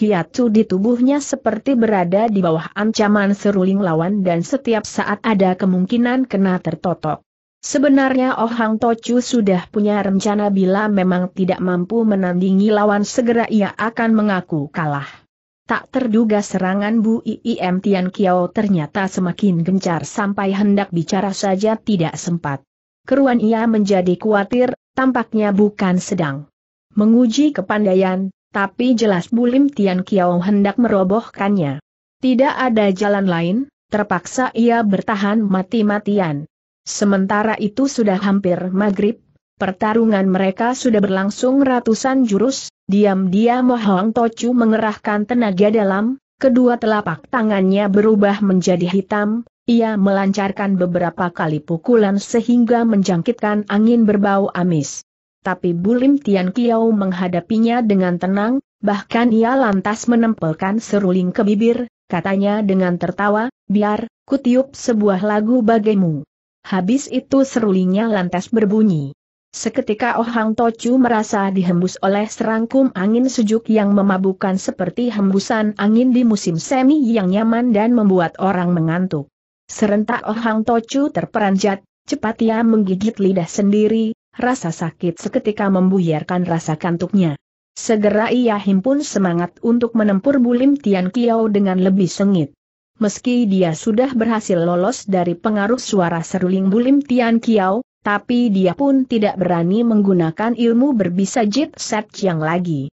hiatsu di tubuhnya seperti berada di bawah ancaman seruling lawan dan setiap saat ada kemungkinan kena tertotok. Sebenarnya Oh Hang Tochu sudah punya rencana bila memang tidak mampu menandingi lawan segera ia akan mengaku kalah. Tak terduga serangan Bu Iim Tian Kiao ternyata semakin gencar sampai hendak bicara saja tidak sempat. Keruan ia menjadi khawatir, tampaknya bukan sedang menguji kepandaian, tapi jelas Bulim Tian Kiao hendak merobohkannya. Tidak ada jalan lain, terpaksa ia bertahan mati-matian. Sementara itu sudah hampir maghrib, pertarungan mereka sudah berlangsung ratusan jurus, diam-diam Hong Tochu mengerahkan tenaga dalam, kedua telapak tangannya berubah menjadi hitam, ia melancarkan beberapa kali pukulan sehingga menjangkitkan angin berbau amis. Tapi Bulim Tian Kiao menghadapinya dengan tenang, bahkan ia lantas menempelkan seruling ke bibir, katanya dengan tertawa, biar, kutiup sebuah lagu bagimu. Habis itu serulingnya lantas berbunyi. Seketika Ohang Hang Tochu merasa dihembus oleh serangkum angin sejuk yang memabukkan seperti hembusan angin di musim semi yang nyaman dan membuat orang mengantuk. Serentak Ohang Hang Tochu terperanjat, cepat ia menggigit lidah sendiri, rasa sakit seketika membuyarkan rasa kantuknya. Segera ia himpun semangat untuk menempur Bulim Tian Kiao dengan lebih sengit meski dia sudah berhasil lolos dari pengaruh suara seruling bulim Tian Kiao, tapi dia pun tidak berani menggunakan ilmu berbisa Jit Set yang lagi.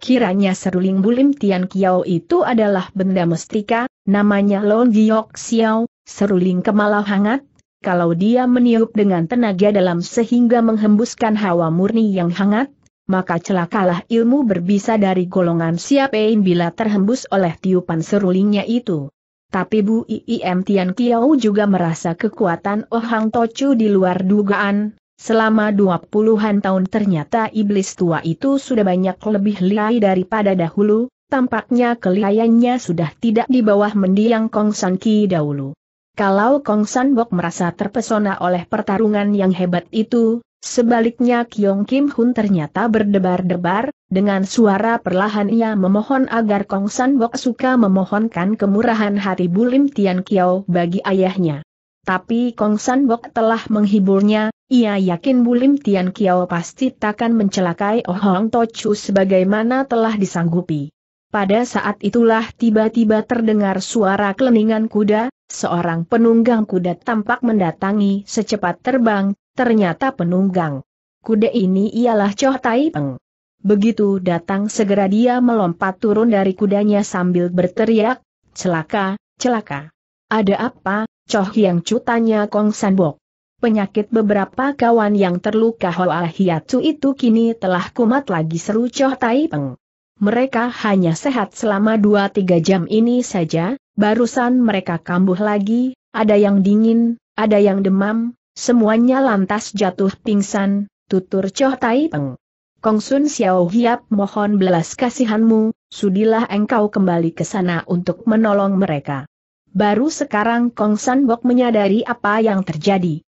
Kiranya seruling bulim Tian Kiao itu adalah benda mestika, namanya Long Giok Xiao, seruling kemala hangat, kalau dia meniup dengan tenaga dalam sehingga menghembuskan hawa murni yang hangat, maka celakalah ilmu berbisa dari golongan siapain bila terhembus oleh tiupan serulingnya itu. Tapi Bu Iim Tian Kiao juga merasa kekuatan Ohang Tochu di luar dugaan, selama dua puluhan tahun ternyata iblis tua itu sudah banyak lebih liai daripada dahulu, tampaknya kelihayannya sudah tidak di bawah mendiang Kong San Ki dahulu. Kalau Kong San Bok merasa terpesona oleh pertarungan yang hebat itu, Sebaliknya Kyong Kim Hun ternyata berdebar-debar, dengan suara perlahan ia memohon agar Kong San Bok suka memohonkan kemurahan hati Bulim Tian Kiao bagi ayahnya. Tapi Kong San Bok telah menghiburnya, ia yakin Bulim Tian Kiao pasti takkan mencelakai Oh Hong To Chu sebagaimana telah disanggupi. Pada saat itulah tiba-tiba terdengar suara keleningan kuda, seorang penunggang kuda tampak mendatangi secepat terbang, Ternyata penunggang. kuda ini ialah Choh Tai Peng. Begitu datang segera dia melompat turun dari kudanya sambil berteriak, celaka, celaka. Ada apa, Choh Yang Chu tanya Kong Bok. Penyakit beberapa kawan yang terluka Hoa itu kini telah kumat lagi seru Choh Tai Peng. Mereka hanya sehat selama 2-3 jam ini saja, barusan mereka kambuh lagi, ada yang dingin, ada yang demam, Semuanya lantas jatuh pingsan, tutur Choh Tai Peng. Kong Sun Xiao Hiap mohon belas kasihanmu, sudilah engkau kembali ke sana untuk menolong mereka. Baru sekarang Kong San Bok menyadari apa yang terjadi.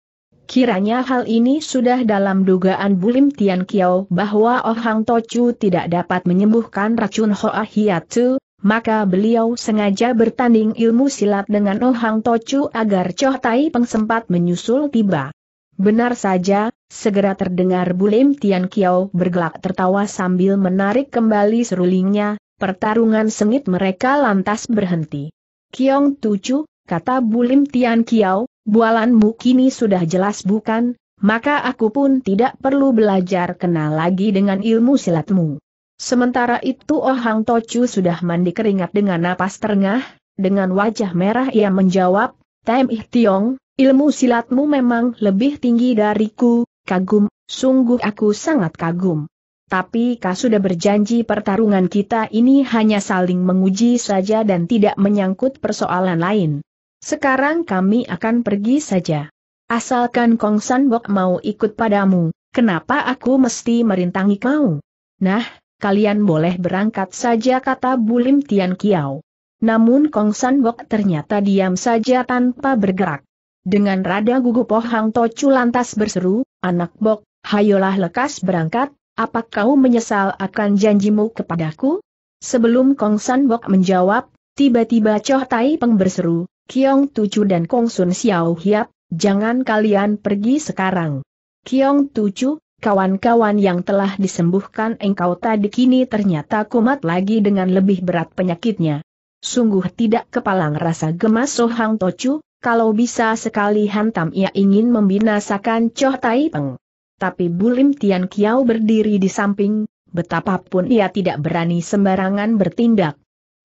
Kiranya hal ini sudah dalam dugaan Bulim Tian Kiao bahwa Oh Hang Tochu tidak dapat menyembuhkan racun Hoa Hiatu, maka beliau sengaja bertanding ilmu silat dengan Ohang Hang Tochu agar Choh Tai Peng sempat menyusul tiba. Benar saja, segera terdengar Bulim Tian Kiao bergelak tertawa sambil menarik kembali serulingnya, pertarungan sengit mereka lantas berhenti. Kiong Tucu, kata Bulim Tian Kiao, bualanmu kini sudah jelas bukan, maka aku pun tidak perlu belajar kenal lagi dengan ilmu silatmu. Sementara itu Oh Hang Tochu sudah mandi keringat dengan napas terengah, dengan wajah merah ia menjawab, Tem Ih Tiong, ilmu silatmu memang lebih tinggi dariku, kagum, sungguh aku sangat kagum. Tapi kau sudah berjanji pertarungan kita ini hanya saling menguji saja dan tidak menyangkut persoalan lain. Sekarang kami akan pergi saja. Asalkan Kong San Bok mau ikut padamu, kenapa aku mesti merintangi kau? Nah, kalian boleh berangkat saja kata Bulim Tian Kiao. Namun Kong San Bok ternyata diam saja tanpa bergerak. Dengan rada gugup pohang Hang Tocu lantas berseru, anak Bok, hayolah lekas berangkat, apa kau menyesal akan janjimu kepadaku? Sebelum Kong San Bok menjawab, tiba-tiba Choh Tai Peng berseru, Kiong Tucu dan Kong Sun Xiao Hiap, jangan kalian pergi sekarang. Kiong Tucu, kawan-kawan yang telah disembuhkan engkau tadi kini ternyata kumat lagi dengan lebih berat penyakitnya. Sungguh tidak kepalang rasa gemas Sohang oh Tochu, kalau bisa sekali hantam ia ingin membinasakan Choh Tai Peng. Tapi Bulim Tian Kiao berdiri di samping, betapapun ia tidak berani sembarangan bertindak.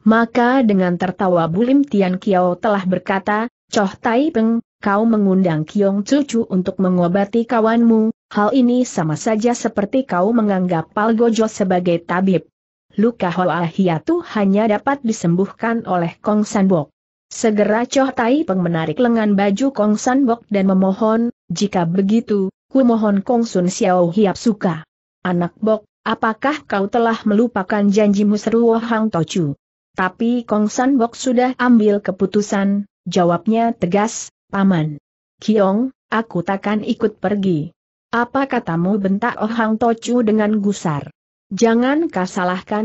Maka dengan tertawa Bulim Tian Kiao telah berkata, Choh Tai Peng, kau mengundang Kiong Cucu untuk mengobati kawanmu, Hal ini sama saja seperti kau menganggap Palgojo sebagai tabib. Luka Hoa Hiatu hanya dapat disembuhkan oleh Kong Sanbok. Segera Choh Tai Peng menarik lengan baju Kong Sanbok dan memohon, jika begitu, ku mohon Kong Sun Xiao Hiap suka. Anak Bok, apakah kau telah melupakan janjimu seru Hang Tochu? Tapi Kong Sanbok sudah ambil keputusan, jawabnya tegas, Paman. Kiong, aku takkan ikut pergi. Apa katamu bentak Ohang Hang Tochu dengan gusar? Jangan kau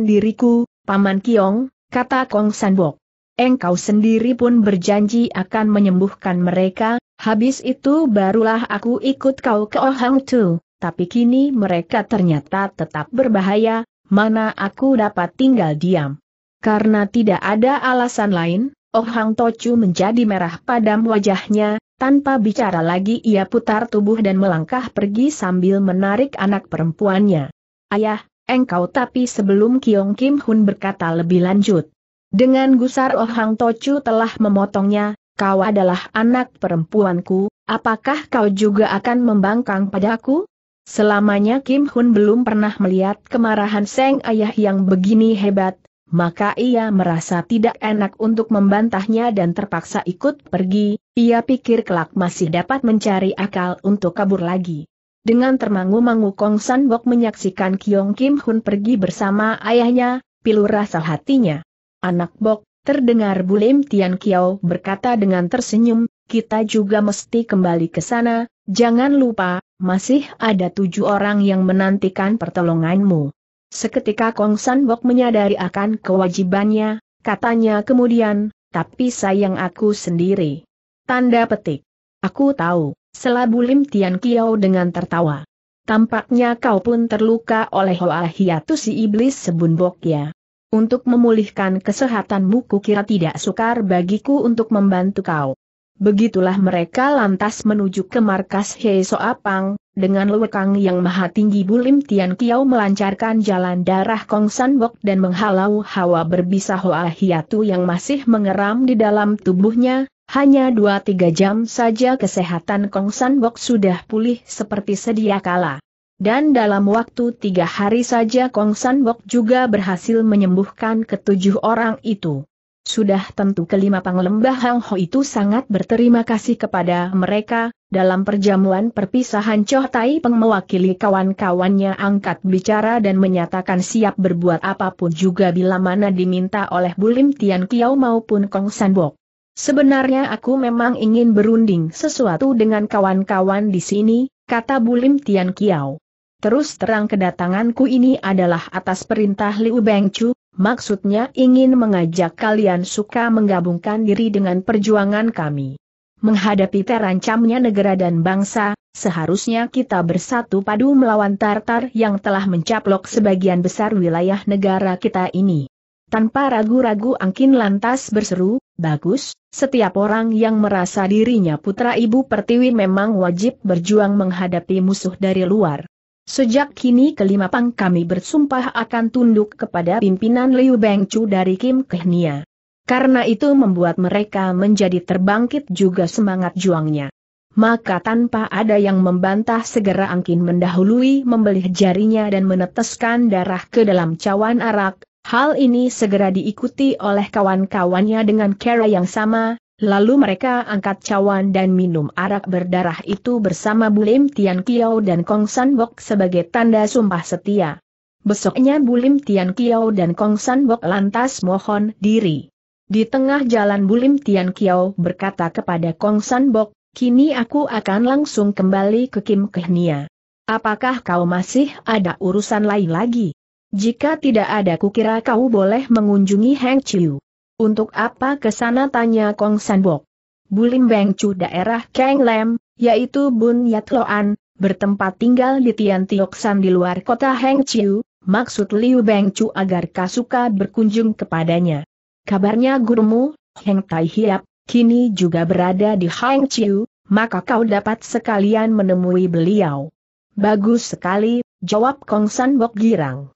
diriku, Paman Kiong, kata Kong Sanbok. Engkau sendiri pun berjanji akan menyembuhkan mereka, habis itu barulah aku ikut kau ke Ohang Hang Tu, tapi kini mereka ternyata tetap berbahaya, mana aku dapat tinggal diam. Karena tidak ada alasan lain, Ohang Hang Tochu menjadi merah padam wajahnya, tanpa bicara lagi ia putar tubuh dan melangkah pergi sambil menarik anak perempuannya. Ayah, engkau tapi sebelum Kiong Kim Hun berkata lebih lanjut. Dengan gusar Oh Hang Tochu telah memotongnya, kau adalah anak perempuanku, apakah kau juga akan membangkang padaku? Selamanya Kim Hun belum pernah melihat kemarahan Seng Ayah yang begini hebat, maka ia merasa tidak enak untuk membantahnya dan terpaksa ikut pergi, ia pikir kelak masih dapat mencari akal untuk kabur lagi. Dengan termangu-mangu Kong San Bok menyaksikan Kiong Kim Hun pergi bersama ayahnya, pilu rasa hatinya. Anak Bok, terdengar Bulim Tian Kiao berkata dengan tersenyum, kita juga mesti kembali ke sana, jangan lupa, masih ada tujuh orang yang menantikan pertolonganmu. Seketika Kong San Bok menyadari akan kewajibannya, katanya kemudian, tapi sayang aku sendiri. Tanda petik. Aku tahu, selabu Lim Tian Kiao dengan tertawa. Tampaknya kau pun terluka oleh Hoa Hiatu si iblis Sebun Bok ya. Untuk memulihkan kesehatanmu kukira tidak sukar bagiku untuk membantu kau. Begitulah mereka lantas menuju ke markas Hei Apang dengan lewekang yang maha tinggi Bulim Tian Kiao melancarkan jalan darah Kong San Bok dan menghalau hawa berbisa Hoa Hiatu yang masih mengeram di dalam tubuhnya, hanya dua tiga jam saja kesehatan Kong San Bok sudah pulih seperti sedia kala. Dan dalam waktu tiga hari saja Kong San Bok juga berhasil menyembuhkan ketujuh orang itu. Sudah tentu kelima panglembah Hang Ho itu sangat berterima kasih kepada mereka, dalam perjamuan perpisahan Choh Tai Peng mewakili kawan-kawannya angkat bicara dan menyatakan siap berbuat apapun juga bila mana diminta oleh Bulim Tian Kiao maupun Kong San Bok. Sebenarnya aku memang ingin berunding sesuatu dengan kawan-kawan di sini, kata Bulim Tian Kiao. Terus terang kedatanganku ini adalah atas perintah Liu Chu maksudnya ingin mengajak kalian suka menggabungkan diri dengan perjuangan kami. Menghadapi terancamnya negara dan bangsa, seharusnya kita bersatu padu melawan Tartar yang telah mencaplok sebagian besar wilayah negara kita ini. Tanpa ragu-ragu Angkin lantas berseru, bagus, setiap orang yang merasa dirinya putra ibu pertiwi memang wajib berjuang menghadapi musuh dari luar. Sejak kini kelima pang kami bersumpah akan tunduk kepada pimpinan Liu Bengcu dari Kim Kehnia. Karena itu membuat mereka menjadi terbangkit juga semangat juangnya. Maka tanpa ada yang membantah segera Angkin mendahului membelih jarinya dan meneteskan darah ke dalam cawan arak, hal ini segera diikuti oleh kawan-kawannya dengan cara yang sama, Lalu mereka angkat cawan dan minum arak berdarah itu bersama Bulim Tian Kiao dan Kong San Bok sebagai tanda sumpah setia. Besoknya Bulim Tian Kiao dan Kong San Bok lantas mohon diri. Di tengah jalan Bulim Tian Kiao berkata kepada Kong San Bok, kini aku akan langsung kembali ke Kim Kehnia. Apakah kau masih ada urusan lain lagi? Jika tidak ada kukira kau boleh mengunjungi Heng Chiu. Untuk apa ke sana tanya Kong Sanbok? Bulim Bengcu daerah Kang Lem, yaitu Bun Yat Loan, bertempat tinggal di Tian San di luar kota Heng Chiu, maksud Liu Bengcu agar Kasuka berkunjung kepadanya. Kabarnya gurumu, Heng Tai Hiap, kini juga berada di Heng Chiu, maka kau dapat sekalian menemui beliau. Bagus sekali, jawab Kong Sanbok girang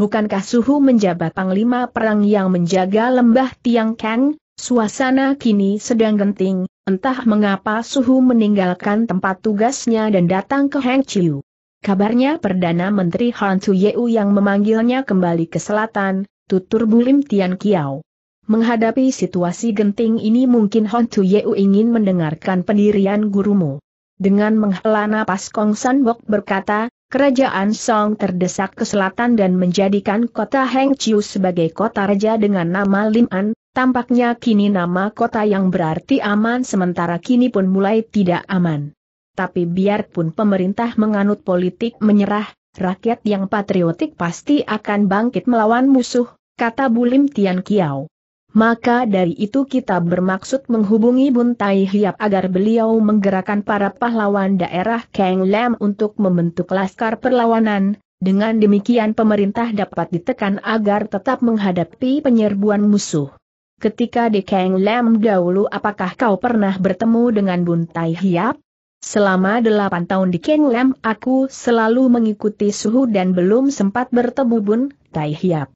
bukankah Suhu menjabat panglima perang yang menjaga lembah Tiang Kang? Suasana kini sedang genting, entah mengapa Suhu meninggalkan tempat tugasnya dan datang ke Heng Chiu. Kabarnya Perdana Menteri Han Yeu yang memanggilnya kembali ke selatan, tutur Bulim Tian Kiao. Menghadapi situasi genting ini mungkin Tu Yeu ingin mendengarkan pendirian gurumu. Dengan menghela napas Kong San Bok berkata, Kerajaan Song terdesak ke selatan dan menjadikan kota Hengqiu sebagai kota raja dengan nama Liman, tampaknya kini nama kota yang berarti aman sementara kini pun mulai tidak aman. Tapi biarpun pemerintah menganut politik menyerah, rakyat yang patriotik pasti akan bangkit melawan musuh, kata Bulim Tian Kiao. Maka dari itu kita bermaksud menghubungi Bun Tai Hiap agar beliau menggerakkan para pahlawan daerah Kang Lam untuk membentuk laskar perlawanan, dengan demikian pemerintah dapat ditekan agar tetap menghadapi penyerbuan musuh. Ketika di Kang Lam dahulu apakah kau pernah bertemu dengan Bun Tai Hiap? Selama delapan tahun di Kang Lam aku selalu mengikuti suhu dan belum sempat bertemu Bun Tai Hiap.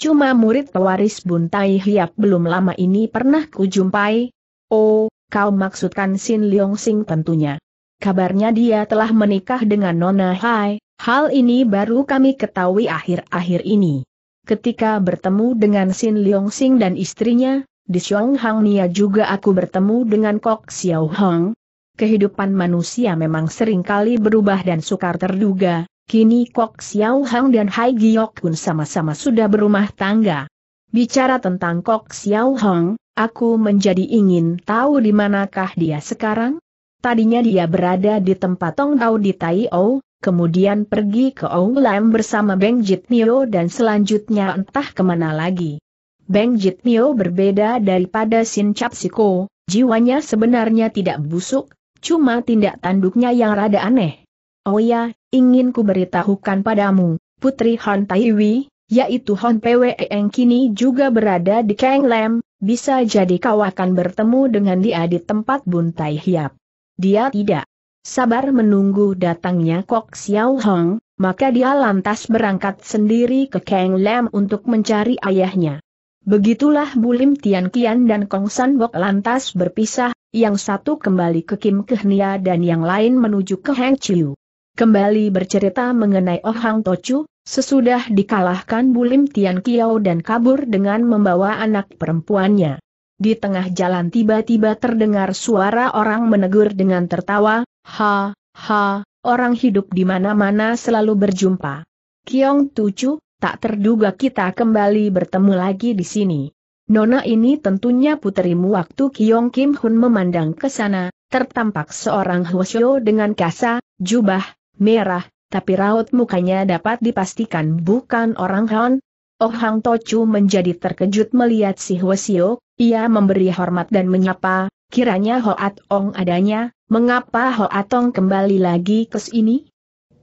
Cuma murid pewaris Buntai Hiap belum lama ini pernah kujumpai. Oh, kau maksudkan Sin Leong Sing tentunya. Kabarnya dia telah menikah dengan Nona Hai, hal ini baru kami ketahui akhir-akhir ini. Ketika bertemu dengan Sin Leong Sing dan istrinya, di Hang Nia juga aku bertemu dengan Kok Xiao Hong. Kehidupan manusia memang seringkali berubah dan sukar terduga, Kini Kok Xiao Hang dan Hai Giok pun sama-sama sudah berumah tangga. Bicara tentang Kok Xiao Hang, aku menjadi ingin tahu di manakah dia sekarang? Tadinya dia berada di tempat Tong Dao di Tai O, kemudian pergi ke Oulam bersama Beng Jit Nio dan selanjutnya entah kemana lagi. Beng Jit Nio berbeda daripada Sin Chap jiwanya sebenarnya tidak busuk, cuma tindak tanduknya yang rada aneh. Oh ya, ingin ku beritahukan padamu, Putri Han Taiwi, yaitu Hon Pwe Eng kini juga berada di Kang Lam, bisa jadi kau akan bertemu dengan dia di tempat buntai hiap. Dia tidak sabar menunggu datangnya Kok Xiao Hong, maka dia lantas berangkat sendiri ke Kang Lam untuk mencari ayahnya. Begitulah Bulim Tian Kian dan Kong San Bok lantas berpisah, yang satu kembali ke Kim Kehnia dan yang lain menuju ke Hang Chiu kembali bercerita mengenai Oh Hang Tochu, sesudah dikalahkan Bulim Tian Kiao dan kabur dengan membawa anak perempuannya. Di tengah jalan tiba-tiba terdengar suara orang menegur dengan tertawa, ha, ha, orang hidup di mana-mana selalu berjumpa. Kiong Tucu, tak terduga kita kembali bertemu lagi di sini. Nona ini tentunya puterimu waktu Kiong Kim Hun memandang ke sana, tertampak seorang Hwasyo dengan kasa, jubah, merah, tapi raut mukanya dapat dipastikan bukan orang Han. Oh Hang Tochu menjadi terkejut melihat si Hwasio, ia memberi hormat dan menyapa, kiranya Hoat Ong adanya, mengapa Hoat Ong kembali lagi ke sini?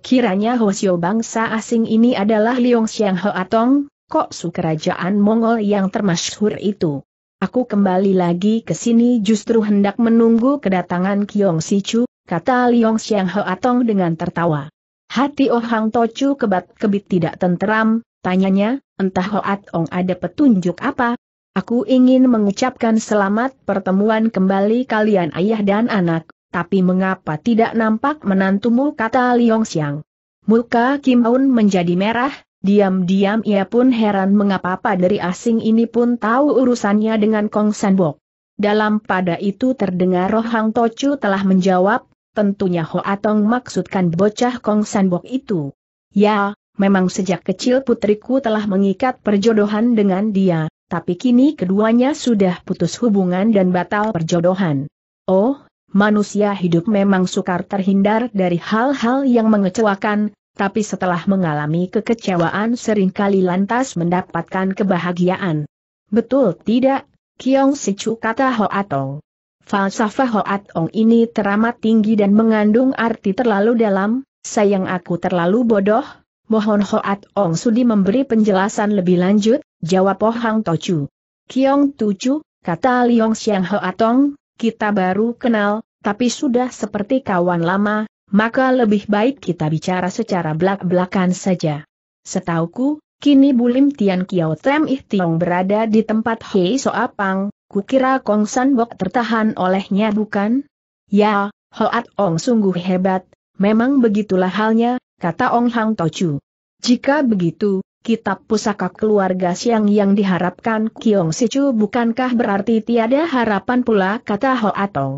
Kiranya Hwasio bangsa asing ini adalah Liong Xiang Hoat Ong, kok su kerajaan Mongol yang termasyhur itu. Aku kembali lagi ke sini justru hendak menunggu kedatangan Kiong Sichu, kata Liong Xiang Atong dengan tertawa. Hati Oh Hang Tocu kebat-kebit tidak tenteram, tanyanya, entah Atong ada petunjuk apa? Aku ingin mengucapkan selamat pertemuan kembali kalian ayah dan anak, tapi mengapa tidak nampak menantumu kata Liong Xiang? Muka Kim Aun menjadi merah, diam-diam ia pun heran mengapa padri asing ini pun tahu urusannya dengan Kong San Bok. Dalam pada itu terdengar Rohang Tocu telah menjawab, tentunya Hoa Tong maksudkan bocah Kong Sanbok itu. Ya, memang sejak kecil putriku telah mengikat perjodohan dengan dia, tapi kini keduanya sudah putus hubungan dan batal perjodohan. Oh, manusia hidup memang sukar terhindar dari hal-hal yang mengecewakan, tapi setelah mengalami kekecewaan seringkali lantas mendapatkan kebahagiaan. Betul tidak, Kiong Sichu kata Hoa Tong. Falsafah Hoat Ong ini teramat tinggi dan mengandung arti terlalu dalam, sayang aku terlalu bodoh, mohon Hoat Ong sudi memberi penjelasan lebih lanjut, jawab Oh Hang Tochu. Kiong Tucu, kata Liong Siang Hoat Ong, kita baru kenal, tapi sudah seperti kawan lama, maka lebih baik kita bicara secara belak-belakan saja. Setauku, kini Bulim Tian Kiao Tem Ih Tiong berada di tempat Hei Soapang, Kukira Kong San Bok tertahan olehnya bukan? Ya, Hoat Ong sungguh hebat, memang begitulah halnya, kata Ong Hang Tochu. Jika begitu, kitab pusaka keluarga Siang yang diharapkan Kiong Sichu bukankah berarti tiada harapan pula kata Hoat Ong.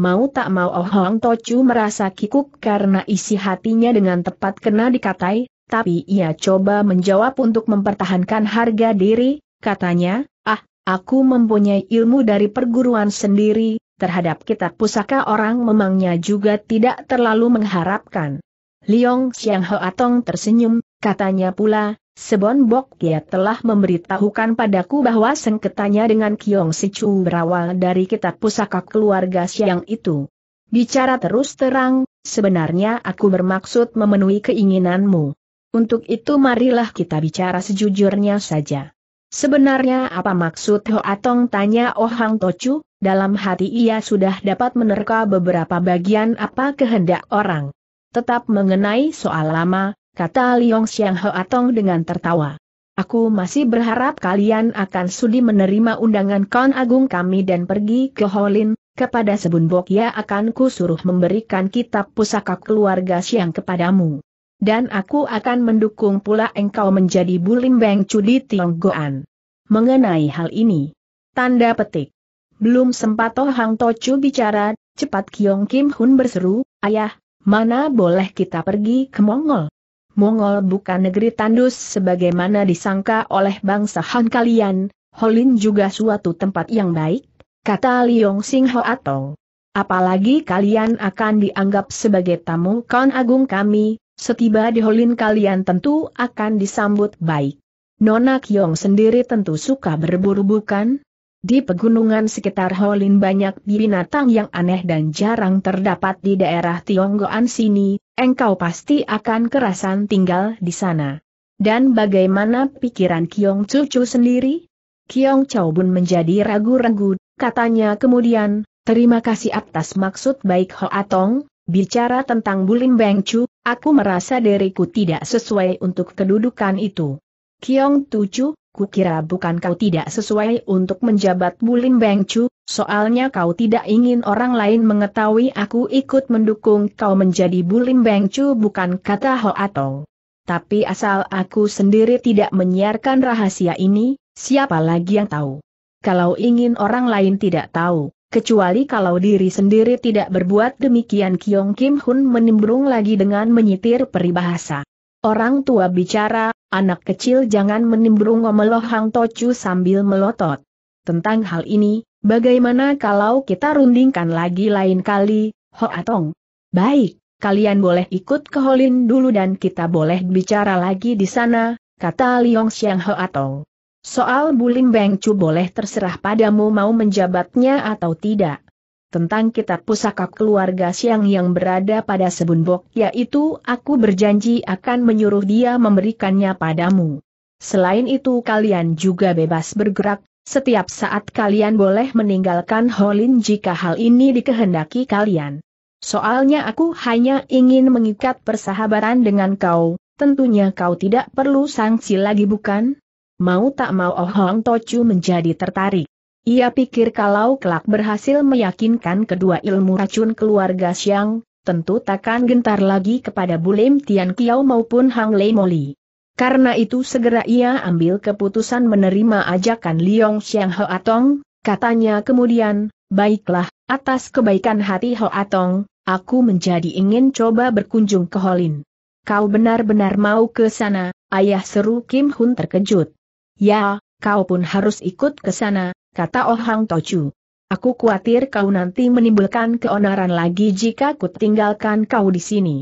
Mau tak mau Ong Hang Tochu merasa kikuk karena isi hatinya dengan tepat kena dikatai, tapi ia coba menjawab untuk mempertahankan harga diri, katanya, ah, Aku mempunyai ilmu dari perguruan sendiri, terhadap kitab pusaka orang memangnya juga tidak terlalu mengharapkan. Liong Xiang Atong tersenyum, katanya pula, Sebon Bok Kia telah memberitahukan padaku bahwa sengketanya dengan Kiong Sichu berawal dari kitab pusaka keluarga Xiang itu. Bicara terus terang, sebenarnya aku bermaksud memenuhi keinginanmu. Untuk itu marilah kita bicara sejujurnya saja. Sebenarnya apa maksud Ho Atong tanya Oh Hang Tochu, dalam hati ia sudah dapat menerka beberapa bagian apa kehendak orang. Tetap mengenai soal lama, kata Liong Xiang Ho Atong dengan tertawa. Aku masih berharap kalian akan sudi menerima undangan Kon Agung kami dan pergi ke Holin, kepada Sebun Bok, ya akan kusuruh memberikan kitab pusaka keluarga siang kepadamu dan aku akan mendukung pula engkau menjadi bulim beng Cudi Goan. Mengenai hal ini, tanda petik. Belum sempat Toh Hang Tochu bicara, cepat Kiong Kim Hun berseru, Ayah, mana boleh kita pergi ke Mongol? Mongol bukan negeri tandus sebagaimana disangka oleh bangsa Han kalian, Holin juga suatu tempat yang baik, kata Liong Sing Ho Atong. Apalagi kalian akan dianggap sebagai tamu kon agung kami, Setiba di Holin kalian tentu akan disambut baik. Nona Kyong sendiri tentu suka berburu bukan? Di pegunungan sekitar Holin banyak binatang yang aneh dan jarang terdapat di daerah Tionggoan sini, engkau pasti akan kerasan tinggal di sana. Dan bagaimana pikiran Kiong Cucu sendiri? Kiong Chow Bun menjadi ragu-ragu, katanya kemudian, terima kasih atas maksud baik Ho Atong, bicara tentang Bulim Beng Chu, Aku merasa diriku tidak sesuai untuk kedudukan itu. Kiong Tucu, kukira bukan kau tidak sesuai untuk menjabat Bulim Beng soalnya kau tidak ingin orang lain mengetahui aku ikut mendukung kau menjadi Bulim Beng bukan kata Ho Atong. Tapi asal aku sendiri tidak menyiarkan rahasia ini, siapa lagi yang tahu? Kalau ingin orang lain tidak tahu, Kecuali kalau diri sendiri tidak berbuat demikian Kiong Kim Hun menimbrung lagi dengan menyitir peribahasa. Orang tua bicara, anak kecil jangan menimbrung omeloh Hang Tocu sambil melotot. Tentang hal ini, bagaimana kalau kita rundingkan lagi lain kali, Ho Atong? Baik, kalian boleh ikut ke Holin dulu dan kita boleh bicara lagi di sana, kata Liong Xiang Ho Atong. Soal Bulim Bengcu boleh terserah padamu mau menjabatnya atau tidak. Tentang kitab pusaka keluarga siang yang berada pada sebunbok yaitu aku berjanji akan menyuruh dia memberikannya padamu. Selain itu kalian juga bebas bergerak, setiap saat kalian boleh meninggalkan Holin jika hal ini dikehendaki kalian. Soalnya aku hanya ingin mengikat persahabatan dengan kau, tentunya kau tidak perlu sanksi lagi bukan? mau tak mau Oh Hong Tochu menjadi tertarik. Ia pikir kalau kelak berhasil meyakinkan kedua ilmu racun keluarga Xiang, tentu takkan gentar lagi kepada Bulem Tian Kiao maupun Hang Lei Moli. Karena itu segera ia ambil keputusan menerima ajakan Liong Xiang Atong. katanya kemudian, baiklah, atas kebaikan hati Ho Atong, aku menjadi ingin coba berkunjung ke Holin. Kau benar-benar mau ke sana, ayah seru Kim Hun terkejut. Ya, kau pun harus ikut ke sana, kata Oh Hang Tochu. Aku khawatir kau nanti menimbulkan keonaran lagi jika ku tinggalkan kau di sini.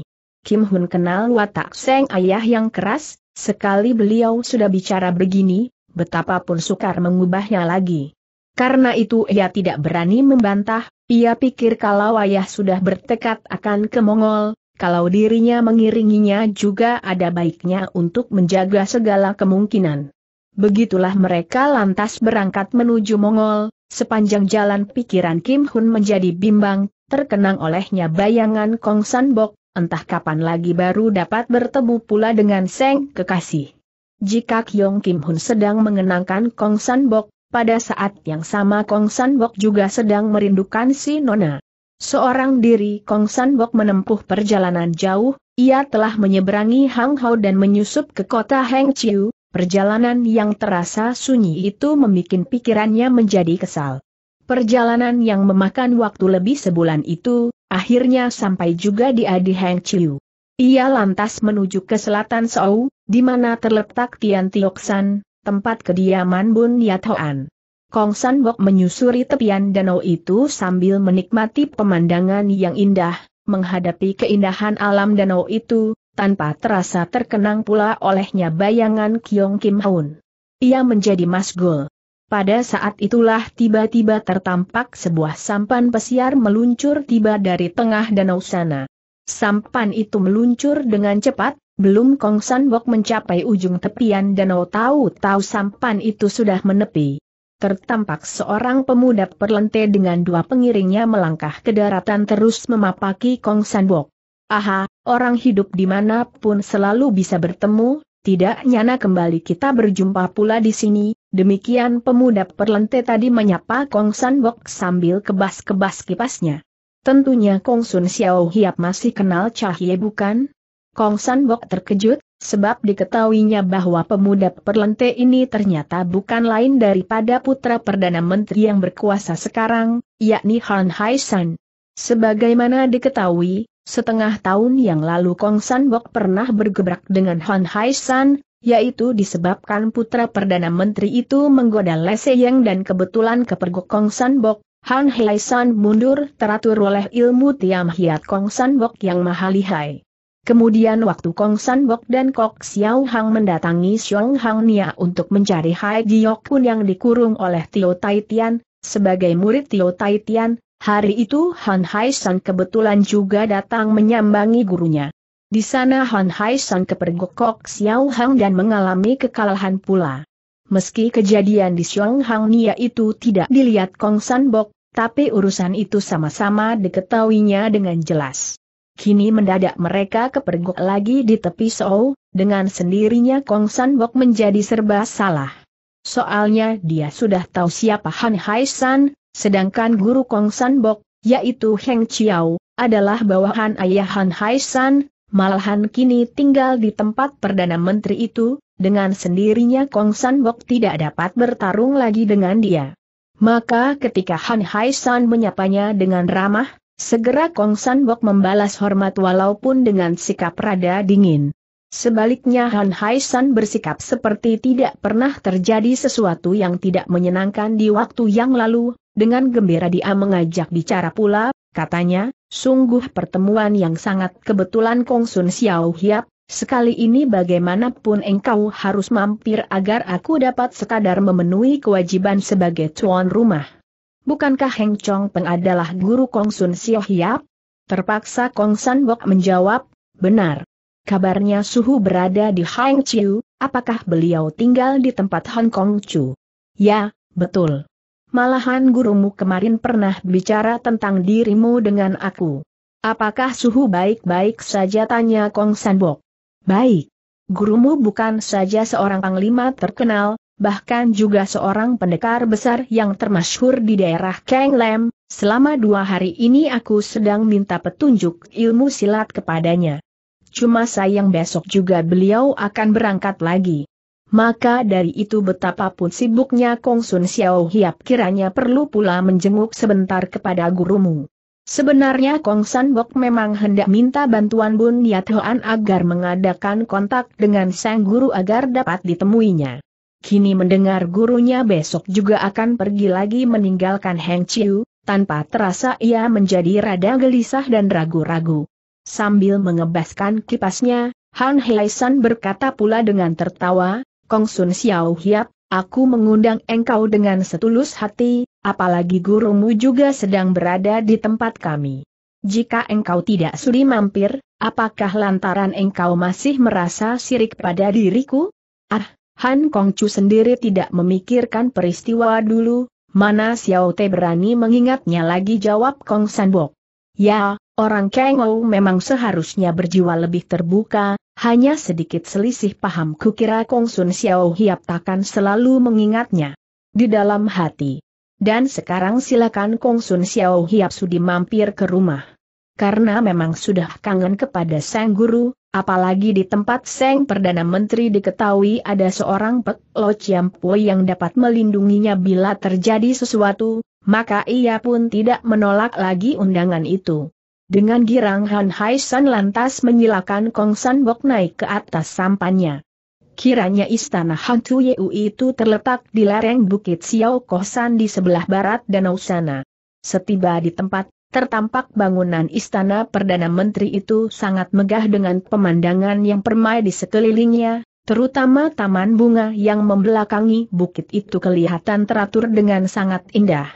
Kim Hun kenal watak Seng Ayah yang keras, sekali beliau sudah bicara begini, betapapun sukar mengubahnya lagi. Karena itu ia tidak berani membantah, ia pikir kalau ayah sudah bertekad akan ke Mongol, kalau dirinya mengiringinya juga ada baiknya untuk menjaga segala kemungkinan. Begitulah mereka lantas berangkat menuju Mongol, sepanjang jalan pikiran Kim Hun menjadi bimbang, terkenang olehnya bayangan Kong San Bok, entah kapan lagi baru dapat bertemu pula dengan Seng kekasih. Jika Kyong Kim Hun sedang mengenangkan Kong San Bok, pada saat yang sama Kong San Bok juga sedang merindukan si Nona. Seorang diri Kong San Bok menempuh perjalanan jauh, ia telah menyeberangi Hang Hangzhou dan menyusup ke kota Chiu, Perjalanan yang terasa sunyi itu membuat pikirannya menjadi kesal. Perjalanan yang memakan waktu lebih sebulan itu, akhirnya sampai juga di Adi Heng Chiu. Ia lantas menuju ke selatan Seoul, di mana terletak Tian Tioksan, tempat kediaman Bun Hoan. Kong San Bok menyusuri tepian danau itu sambil menikmati pemandangan yang indah, menghadapi keindahan alam danau itu, tanpa terasa terkenang pula olehnya bayangan Kyong Kim Haun. Ia menjadi masgul. Pada saat itulah tiba-tiba tertampak sebuah sampan pesiar meluncur tiba dari tengah danau sana. Sampan itu meluncur dengan cepat, belum Kong San Bok mencapai ujung tepian danau tahu-tahu sampan itu sudah menepi. Tertampak seorang pemuda perlente dengan dua pengiringnya melangkah ke daratan terus memapaki Kong San Bok. Aha, orang hidup dimanapun selalu bisa bertemu, tidak nyana kembali kita berjumpa pula di sini, demikian pemuda perlente tadi menyapa Kong San Bok sambil kebas-kebas kipasnya. Tentunya Kong Sun Xiao Hiap masih kenal Cahye bukan? Kong San Bok terkejut, sebab diketahuinya bahwa pemuda perlente ini ternyata bukan lain daripada putra Perdana Menteri yang berkuasa sekarang, yakni Han Hai San. Sebagaimana diketahui, Setengah tahun yang lalu Kong San Bok pernah bergebrak dengan Han Hai San, yaitu disebabkan putra Perdana Menteri itu menggoda Se Yang dan kebetulan kepergok Kong San Bok, Han Hai San mundur teratur oleh ilmu Tiam Hiat Kong San Bok yang maha lihai. Kemudian waktu Kong San Bok dan Kok Xiao Hang mendatangi Xiong Hang Nia untuk mencari Hai Giok Kun yang dikurung oleh Tio Tai Tian, sebagai murid Tio Tai Tian, Hari itu Han Hai-san kebetulan juga datang menyambangi gurunya. Di sana Han Hai-san kepergokok Xiao Hang dan mengalami kekalahan pula. Meski kejadian di Xiong Hang Nia itu tidak dilihat Kong San Bok, tapi urusan itu sama-sama diketahuinya dengan jelas. Kini mendadak mereka kepergok lagi di tepi Seoul, dengan sendirinya Kong San Bok menjadi serba salah. Soalnya dia sudah tahu siapa Han Hai San, Sedangkan guru Kong San Bok, yaitu Heng Chiao, adalah bawahan ayah Han Hai San, malahan kini tinggal di tempat Perdana Menteri itu, dengan sendirinya Kong San Bok tidak dapat bertarung lagi dengan dia. Maka ketika Han Hai San menyapanya dengan ramah, segera Kong San Bok membalas hormat walaupun dengan sikap rada dingin. Sebaliknya Han Haisan bersikap seperti tidak pernah terjadi sesuatu yang tidak menyenangkan di waktu yang lalu, dengan gembira dia mengajak bicara pula, katanya, sungguh pertemuan yang sangat kebetulan Kong Sun Xiao Hiap, sekali ini bagaimanapun engkau harus mampir agar aku dapat sekadar memenuhi kewajiban sebagai tuan rumah. Bukankah Heng Chong Peng adalah guru Kong Sun Xiao Hiap? Terpaksa Kong San Bok menjawab, benar. Kabarnya suhu berada di Hang Chiu, apakah beliau tinggal di tempat Hong Kong Chu? Ya, betul. Malahan gurumu kemarin pernah bicara tentang dirimu dengan aku. Apakah suhu baik-baik saja tanya Kong Sanbok? Baik. Gurumu bukan saja seorang panglima terkenal, bahkan juga seorang pendekar besar yang termasyhur di daerah Kang Lam, selama dua hari ini aku sedang minta petunjuk ilmu silat kepadanya cuma sayang besok juga beliau akan berangkat lagi. Maka dari itu betapapun sibuknya Kong Sun Xiao Hiap kiranya perlu pula menjenguk sebentar kepada gurumu. Sebenarnya Kong San Bok memang hendak minta bantuan Bun Yat Hoan agar mengadakan kontak dengan sang guru agar dapat ditemuinya. Kini mendengar gurunya besok juga akan pergi lagi meninggalkan Heng Chiu, tanpa terasa ia menjadi rada gelisah dan ragu-ragu. Sambil mengebaskan kipasnya, Han San berkata pula dengan tertawa, Kong Sun Xiao Hiap, aku mengundang engkau dengan setulus hati, apalagi gurumu juga sedang berada di tempat kami. Jika engkau tidak sudi mampir, apakah lantaran engkau masih merasa sirik pada diriku? Ah, Han Kong Chu sendiri tidak memikirkan peristiwa dulu, mana Xiao Te berani mengingatnya lagi jawab Kong Bok. Ya, Orang Kengou memang seharusnya berjiwa lebih terbuka, hanya sedikit selisih paham kukira Kong Sun Xiao Hiap takkan selalu mengingatnya di dalam hati. Dan sekarang silakan Kong Sun Xiao Hiap sudi mampir ke rumah. Karena memang sudah kangen kepada Sang Guru, apalagi di tempat Sang Perdana Menteri diketahui ada seorang Pek Lo chiam pui yang dapat melindunginya bila terjadi sesuatu, maka ia pun tidak menolak lagi undangan itu. Dengan girang Han Hai San lantas menyilakan Kong San Bok naik ke atas sampannya. Kiranya istana hantu Yeu itu terletak di lereng Bukit Xiao Kosan di sebelah barat danau sana. Setiba di tempat, tertampak bangunan istana Perdana Menteri itu sangat megah dengan pemandangan yang permai di sekelilingnya, terutama taman bunga yang membelakangi bukit itu kelihatan teratur dengan sangat indah.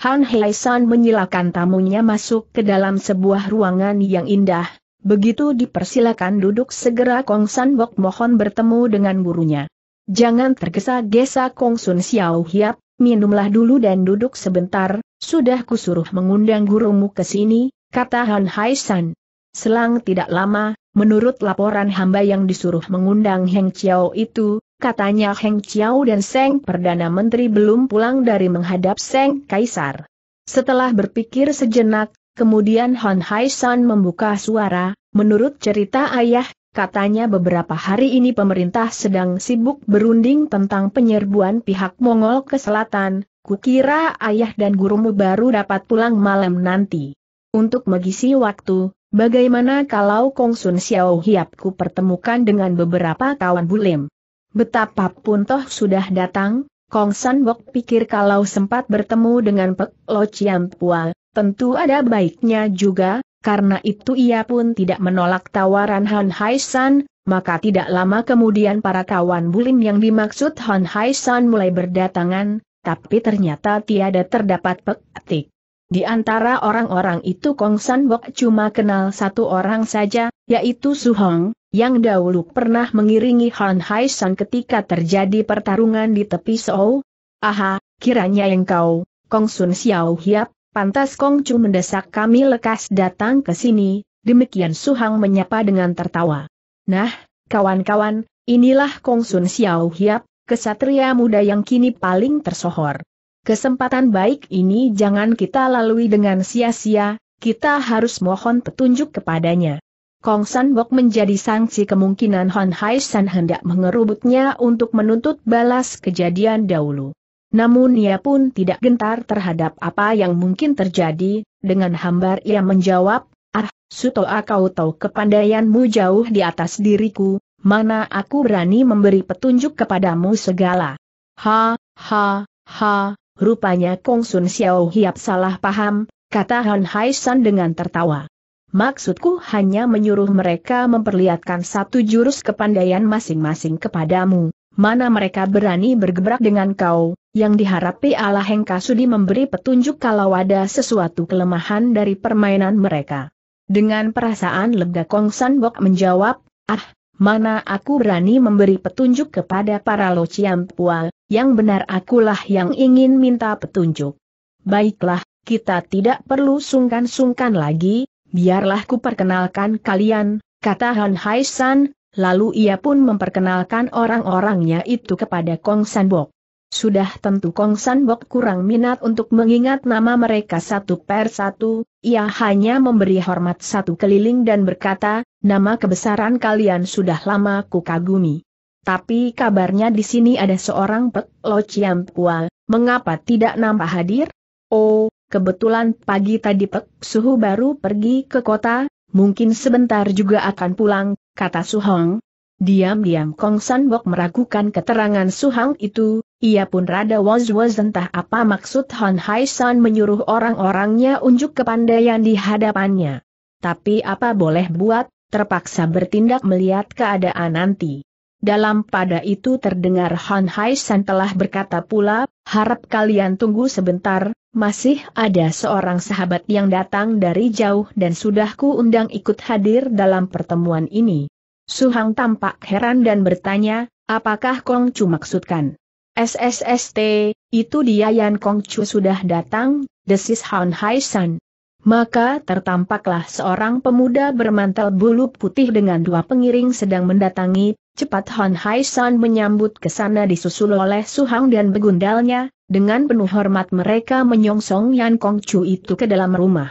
Han Hei-san menyilakan tamunya masuk ke dalam sebuah ruangan yang indah. Begitu dipersilakan duduk segera Kong San Bok mohon bertemu dengan gurunya. Jangan tergesa-gesa Kong Sun Xiao Hiap, minumlah dulu dan duduk sebentar, sudah kusuruh mengundang gurumu ke sini, kata Han Hai-san. Selang tidak lama, menurut laporan hamba yang disuruh mengundang Heng Chiao itu, katanya Heng Chiao dan Seng Perdana Menteri belum pulang dari menghadap Seng Kaisar. Setelah berpikir sejenak, kemudian Han Hai San membuka suara, menurut cerita ayah, katanya beberapa hari ini pemerintah sedang sibuk berunding tentang penyerbuan pihak Mongol ke selatan, kukira ayah dan gurumu baru dapat pulang malam nanti. Untuk mengisi waktu, bagaimana kalau Kong Sun Xiao Hiap ku pertemukan dengan beberapa kawan bulim? Betapapun toh sudah datang, Kong San Bok pikir kalau sempat bertemu dengan Pek Lo Chiam Pua, tentu ada baiknya juga, karena itu ia pun tidak menolak tawaran Han Hai San, maka tidak lama kemudian para kawan Bulim yang dimaksud Han Hai San mulai berdatangan, tapi ternyata tiada terdapat petik. Di antara orang-orang itu Kong San Bok cuma kenal satu orang saja, yaitu Su Hong, yang dahulu pernah mengiringi Han Hai San ketika terjadi pertarungan di tepi Sou. Aha, kiranya yang kau, Kong Sun Xiao Hiap, pantas Kong Chu mendesak kami lekas datang ke sini, demikian Su Hong menyapa dengan tertawa. Nah, kawan-kawan, inilah Kong Sun Xiao Hiap, kesatria muda yang kini paling tersohor. Kesempatan baik ini jangan kita lalui dengan sia-sia, kita harus mohon petunjuk kepadanya. Kong San Bok menjadi sanksi kemungkinan Hon Hai San hendak mengerubutnya untuk menuntut balas kejadian dahulu. Namun ia pun tidak gentar terhadap apa yang mungkin terjadi, dengan hambar ia menjawab, Ah, Suto, kau tahu kepandaianmu jauh di atas diriku, mana aku berani memberi petunjuk kepadamu segala. Ha, ha, ha, Rupanya Kong Sun Xiao Hiap salah paham, kata Han Hai San dengan tertawa. Maksudku hanya menyuruh mereka memperlihatkan satu jurus kepandaian masing-masing kepadamu, mana mereka berani bergebrak dengan kau, yang diharapi Allah Hengka Sudi memberi petunjuk kalau ada sesuatu kelemahan dari permainan mereka. Dengan perasaan lega Kong San Bok menjawab, ah, mana aku berani memberi petunjuk kepada para Lo Ciampua, yang benar akulah yang ingin minta petunjuk. Baiklah, kita tidak perlu sungkan-sungkan lagi, biarlah ku perkenalkan kalian, kata Han Hai San, lalu ia pun memperkenalkan orang-orangnya itu kepada Kong Sanbok. Sudah tentu Kong San Bok kurang minat untuk mengingat nama mereka satu per satu, ia hanya memberi hormat satu keliling dan berkata, nama kebesaran kalian sudah lama kukagumi. Tapi kabarnya di sini ada seorang Pek Lo Chiam Pual, mengapa tidak nampak hadir? Oh, kebetulan pagi tadi Pek Suhu baru pergi ke kota, mungkin sebentar juga akan pulang, kata Su Hong. Diam-diam Kong San Bok meragukan keterangan Su Hong itu, ia pun rada was-was entah apa maksud Han Hai San menyuruh orang-orangnya unjuk ke kepandaian di hadapannya. Tapi apa boleh buat, terpaksa bertindak melihat keadaan nanti. Dalam pada itu terdengar Han Hai San telah berkata pula, harap kalian tunggu sebentar, masih ada seorang sahabat yang datang dari jauh dan sudah ku undang ikut hadir dalam pertemuan ini. Suhang tampak heran dan bertanya, apakah Kong Chu maksudkan? SSST, itu dia Yan Kongcu sudah datang, desis Han Hai San. Maka tertampaklah seorang pemuda bermantel bulu putih dengan dua pengiring sedang mendatangi, cepat Han Hai San menyambut ke sana disusul oleh Su Suhang dan begundalnya, dengan penuh hormat mereka menyongsong Yan Kongcu itu ke dalam rumah.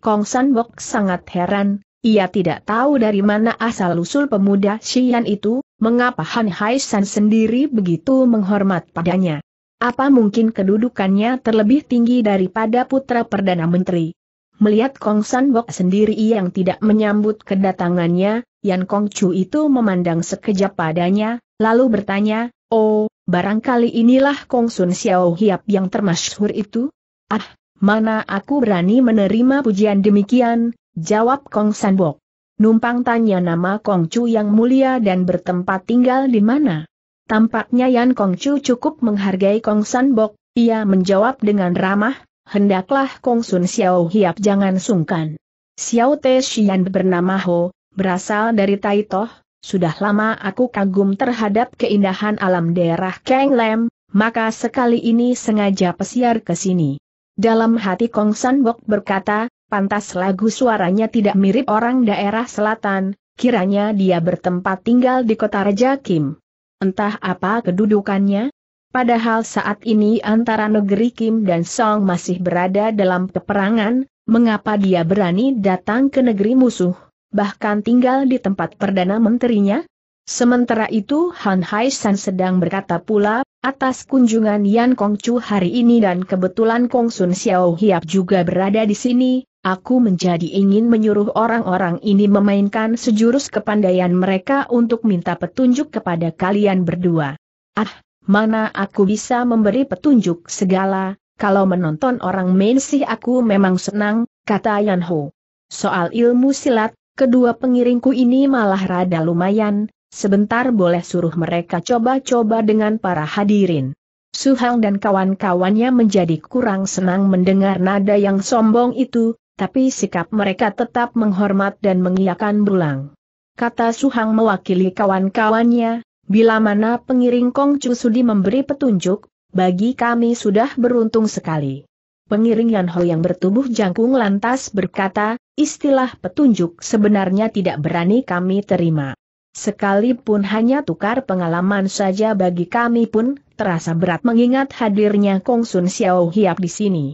Kong San Bok sangat heran, ia tidak tahu dari mana asal-usul pemuda Xian itu, Mengapa Han Hai San sendiri begitu menghormat padanya? Apa mungkin kedudukannya terlebih tinggi daripada putra Perdana Menteri? Melihat Kong San Bok sendiri yang tidak menyambut kedatangannya, Yan Kong Chu itu memandang sekejap padanya, lalu bertanya, Oh, barangkali inilah Kong Sun Xiao Hiap yang termasyhur itu? Ah, mana aku berani menerima pujian demikian, jawab Kong San Bok. Numpang tanya nama Kong Chu yang mulia dan bertempat tinggal di mana. Tampaknya Yan Chu cukup menghargai Kong San Sanbok, ia menjawab dengan ramah, hendaklah Kong Sun Xiao Hiap jangan sungkan. Xiao Te Xian bernama Ho, berasal dari Taitoh, sudah lama aku kagum terhadap keindahan alam daerah Kang Lem, maka sekali ini sengaja pesiar ke sini. Dalam hati Kong San Sanbok berkata, Pantas lagu suaranya tidak mirip orang daerah selatan, kiranya dia bertempat tinggal di kota Raja Kim. Entah apa kedudukannya, padahal saat ini antara negeri Kim dan Song masih berada dalam peperangan, mengapa dia berani datang ke negeri musuh, bahkan tinggal di tempat Perdana Menterinya? Sementara itu Han Hai San sedang berkata pula, atas kunjungan Yan Kong Chu hari ini dan kebetulan Kong Sun Xiao Hiap juga berada di sini, aku menjadi ingin menyuruh orang-orang ini memainkan sejurus kepandaian mereka untuk minta petunjuk kepada kalian berdua. Ah, mana aku bisa memberi petunjuk segala, kalau menonton orang main sih aku memang senang, kata Yan Ho. Soal ilmu silat, kedua pengiringku ini malah rada lumayan, Sebentar boleh suruh mereka coba-coba dengan para hadirin. Suhang dan kawan-kawannya menjadi kurang senang mendengar nada yang sombong itu, tapi sikap mereka tetap menghormat dan mengiyakan berulang. Kata Suhang mewakili kawan-kawannya, bila mana pengiring Kong Chu Sudi memberi petunjuk, bagi kami sudah beruntung sekali. Pengiring Yan yang bertubuh jangkung lantas berkata, istilah petunjuk sebenarnya tidak berani kami terima. Sekalipun hanya tukar pengalaman saja bagi kami pun, terasa berat mengingat hadirnya Kong Sun Xiao Hiap di sini.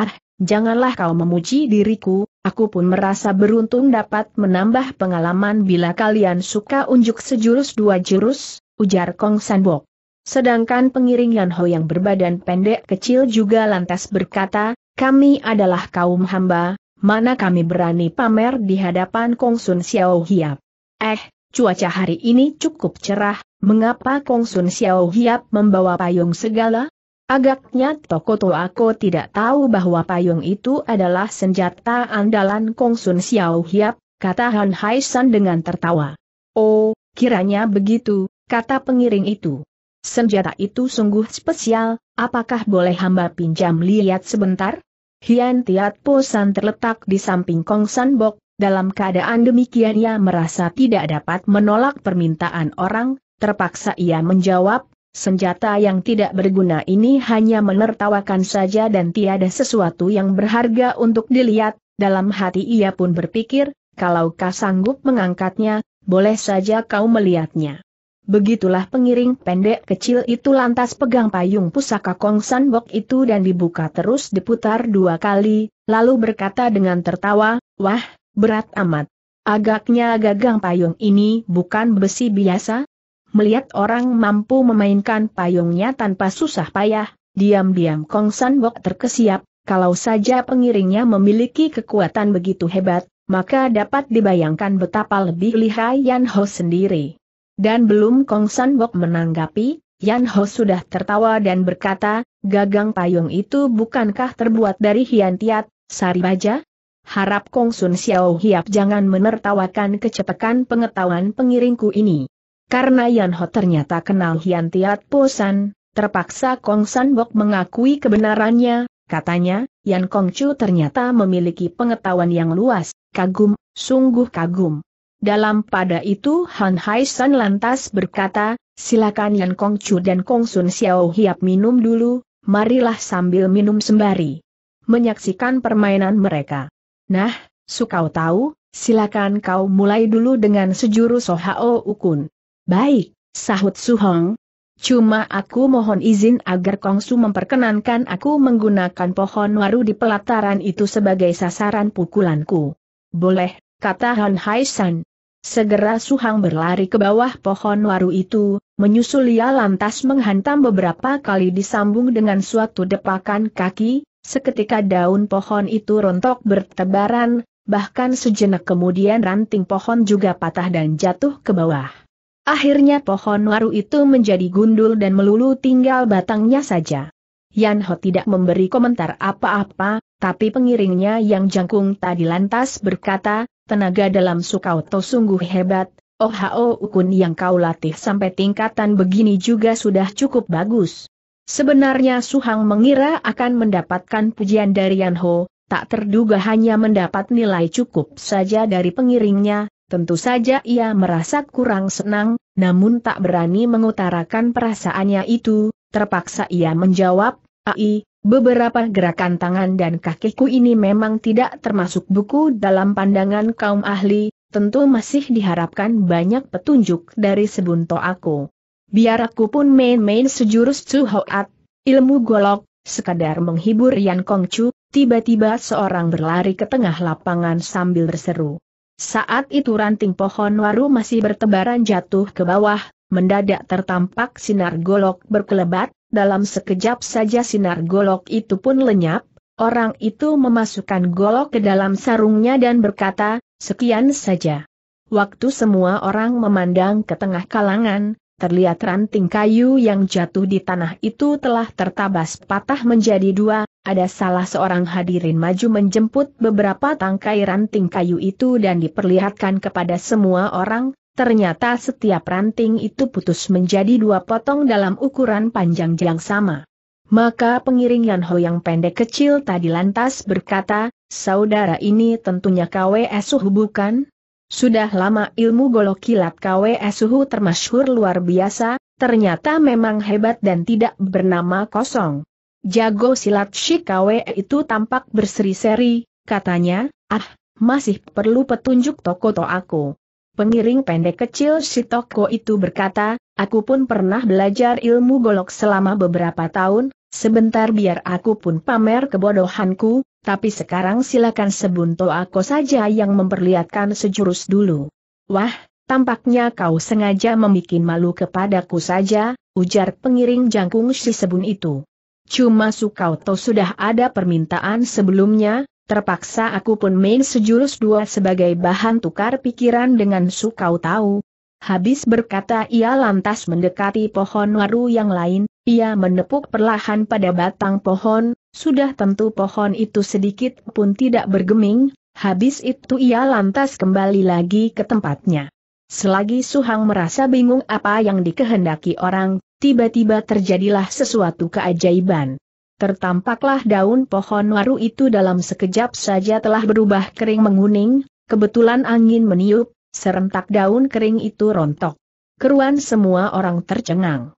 Ah, janganlah kau memuji diriku, aku pun merasa beruntung dapat menambah pengalaman bila kalian suka unjuk sejurus dua jurus, ujar Kong Bok. Sedangkan pengiring Yan Ho yang berbadan pendek kecil juga lantas berkata, kami adalah kaum hamba, mana kami berani pamer di hadapan Kong Sun Xiao Hiap. Eh, Cuaca hari ini cukup cerah, mengapa Kong Sun Xiao Hiap membawa payung segala? Agaknya Toko Toako tidak tahu bahwa payung itu adalah senjata andalan Kong Sun Xiao Hiap, kata Han Hai San dengan tertawa. Oh, kiranya begitu, kata pengiring itu. Senjata itu sungguh spesial, apakah boleh hamba pinjam lihat sebentar? Hian Tiat Po San terletak di samping Kong San Bok, dalam keadaan demikian ia merasa tidak dapat menolak permintaan orang, terpaksa ia menjawab, senjata yang tidak berguna ini hanya menertawakan saja dan tiada sesuatu yang berharga untuk dilihat, dalam hati ia pun berpikir, kalau kau sanggup mengangkatnya, boleh saja kau melihatnya. Begitulah pengiring pendek kecil itu lantas pegang payung pusaka Kongsan Bok itu dan dibuka terus diputar dua kali, lalu berkata dengan tertawa, Wah, Berat amat. Agaknya gagang payung ini bukan besi biasa. Melihat orang mampu memainkan payungnya tanpa susah payah, diam-diam Kong San Wok terkesiap, kalau saja pengiringnya memiliki kekuatan begitu hebat, maka dapat dibayangkan betapa lebih lihai Yan Ho sendiri. Dan belum Kong San Wok menanggapi, Yan Ho sudah tertawa dan berkata, gagang payung itu bukankah terbuat dari hiantiat, sari baja? harap Kong Sun Xiao Hiap jangan menertawakan kecepatan pengetahuan pengiringku ini. Karena Yan Ho ternyata kenal Hian Tiat San, terpaksa Kong San Bok mengakui kebenarannya, katanya, Yan Kong Chu ternyata memiliki pengetahuan yang luas, kagum, sungguh kagum. Dalam pada itu Han Hai San lantas berkata, silakan Yan Kong Chu dan Kong Sun Xiao Hiap minum dulu, marilah sambil minum sembari menyaksikan permainan mereka. Nah, sukau tahu, silakan kau mulai dulu dengan sejuru Sohao Ukun. Baik, sahut Suhong. Cuma aku mohon izin agar Kongsu memperkenankan aku menggunakan pohon waru di pelataran itu sebagai sasaran pukulanku. Boleh, kata Han Hai San. Segera Suhang berlari ke bawah pohon waru itu, menyusul ia lantas menghantam beberapa kali disambung dengan suatu depakan kaki, Seketika daun pohon itu rontok bertebaran, bahkan sejenak kemudian ranting pohon juga patah dan jatuh ke bawah. Akhirnya pohon waru itu menjadi gundul dan melulu tinggal batangnya saja. Yan Ho tidak memberi komentar apa-apa, tapi pengiringnya yang jangkung tadi lantas berkata, tenaga dalam Sukauto sungguh hebat, Oh Hao Ukun yang kau latih sampai tingkatan begini juga sudah cukup bagus. Sebenarnya Su Hang mengira akan mendapatkan pujian dari Yan Ho, tak terduga hanya mendapat nilai cukup saja dari pengiringnya, tentu saja ia merasa kurang senang, namun tak berani mengutarakan perasaannya itu, terpaksa ia menjawab, Ai, beberapa gerakan tangan dan kakiku ini memang tidak termasuk buku dalam pandangan kaum ahli, tentu masih diharapkan banyak petunjuk dari sebunto aku biar aku pun main-main sejurus Chu Hoat, ilmu golok, sekadar menghibur Yan kongcu tiba-tiba seorang berlari ke tengah lapangan sambil berseru. Saat itu ranting pohon waru masih bertebaran jatuh ke bawah, mendadak tertampak sinar golok berkelebat, dalam sekejap saja sinar golok itu pun lenyap, orang itu memasukkan golok ke dalam sarungnya dan berkata, sekian saja. Waktu semua orang memandang ke tengah kalangan, terlihat ranting kayu yang jatuh di tanah itu telah tertabas patah menjadi dua, ada salah seorang hadirin maju menjemput beberapa tangkai ranting kayu itu dan diperlihatkan kepada semua orang, ternyata setiap ranting itu putus menjadi dua potong dalam ukuran panjang yang sama. Maka pengiring Yan Ho yang pendek kecil tadi lantas berkata, saudara ini tentunya KWS Suhu bukan? Sudah lama ilmu golok kilat KWS Suhu termasyhur luar biasa, ternyata memang hebat dan tidak bernama kosong. Jago silat Shikawe itu tampak berseri-seri, katanya, ah, masih perlu petunjuk Toko to aku. Pengiring pendek kecil si Toko itu berkata, aku pun pernah belajar ilmu golok selama beberapa tahun, sebentar biar aku pun pamer kebodohanku, tapi sekarang silakan sebunto aku saja yang memperlihatkan sejurus dulu. Wah, tampaknya kau sengaja membuat malu kepadaku saja, ujar pengiring jangkung si sebun itu. Cuma Sukauto sudah ada permintaan sebelumnya, terpaksa aku pun main sejurus dua sebagai bahan tukar pikiran dengan Sukau tahu. Habis berkata ia lantas mendekati pohon waru yang lain, ia menepuk perlahan pada batang pohon, sudah tentu pohon itu sedikit pun tidak bergeming, habis itu ia lantas kembali lagi ke tempatnya. Selagi Suhang merasa bingung apa yang dikehendaki orang, tiba-tiba terjadilah sesuatu keajaiban. Tertampaklah daun pohon waru itu dalam sekejap saja telah berubah kering menguning, kebetulan angin meniup, serentak daun kering itu rontok. Keruan semua orang tercengang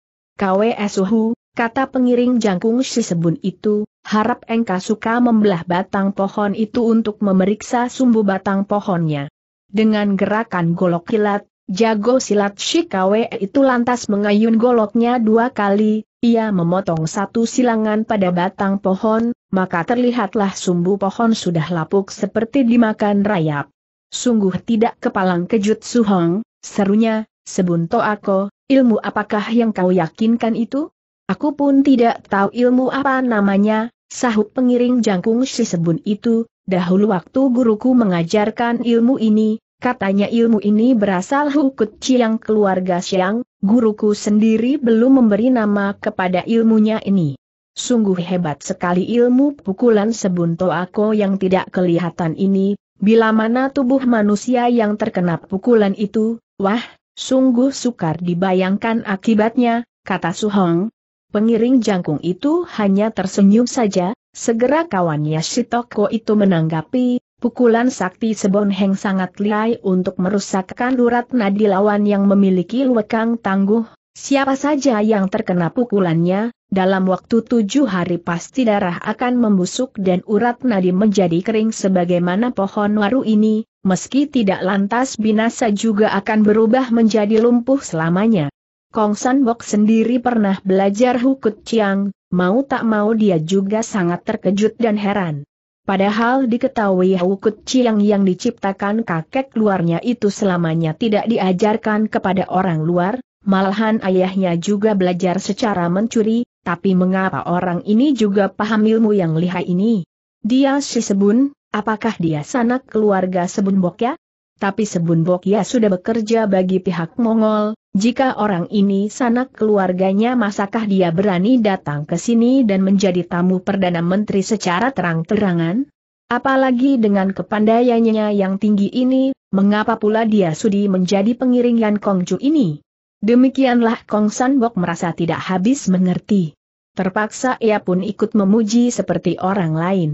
suhu, kata pengiring jangkung si sebun itu, harap engkau suka membelah batang pohon itu untuk memeriksa sumbu batang pohonnya. Dengan gerakan golok kilat, jago silat Shikawe itu lantas mengayun goloknya dua kali, ia memotong satu silangan pada batang pohon, maka terlihatlah sumbu pohon sudah lapuk seperti dimakan rayap. Sungguh tidak kepalang kejut Suhong, serunya, Sebunto aku, ilmu apakah yang kau yakinkan itu? Aku pun tidak tahu ilmu apa namanya, sahut pengiring jangkung si sebun itu, dahulu waktu guruku mengajarkan ilmu ini, Katanya ilmu ini berasal hukut Ciang keluarga Siang, guruku sendiri belum memberi nama kepada ilmunya ini. Sungguh hebat sekali ilmu pukulan sebunto aku yang tidak kelihatan ini, bila mana tubuh manusia yang terkena pukulan itu, wah, Sungguh sukar dibayangkan akibatnya, kata Su Hong. Pengiring jangkung itu hanya tersenyum saja, segera kawannya Shitoko itu menanggapi, pukulan sakti Sebon Heng sangat liai untuk merusakkan urat nadi lawan yang memiliki lekang tangguh, siapa saja yang terkena pukulannya, dalam waktu tujuh hari pasti darah akan membusuk dan urat nadi menjadi kering sebagaimana pohon waru ini, meski tidak lantas binasa juga akan berubah menjadi lumpuh selamanya. Kong San Bok sendiri pernah belajar Hukut Chiang, mau tak mau dia juga sangat terkejut dan heran. Padahal diketahui Hukut Chiang yang diciptakan kakek luarnya itu selamanya tidak diajarkan kepada orang luar, malahan ayahnya juga belajar secara mencuri, tapi mengapa orang ini juga paham ilmu yang lihai ini? Dia si sebun, Apakah dia sanak keluarga Sebun Bokya? Tapi Sebun Bokya sudah bekerja bagi pihak Mongol, jika orang ini sanak keluarganya masakah dia berani datang ke sini dan menjadi tamu Perdana Menteri secara terang-terangan? Apalagi dengan kepandaiannya yang tinggi ini, mengapa pula dia sudi menjadi pengiringan Yan Kongju ini? Demikianlah Kong Sanbok merasa tidak habis mengerti. Terpaksa ia pun ikut memuji seperti orang lain.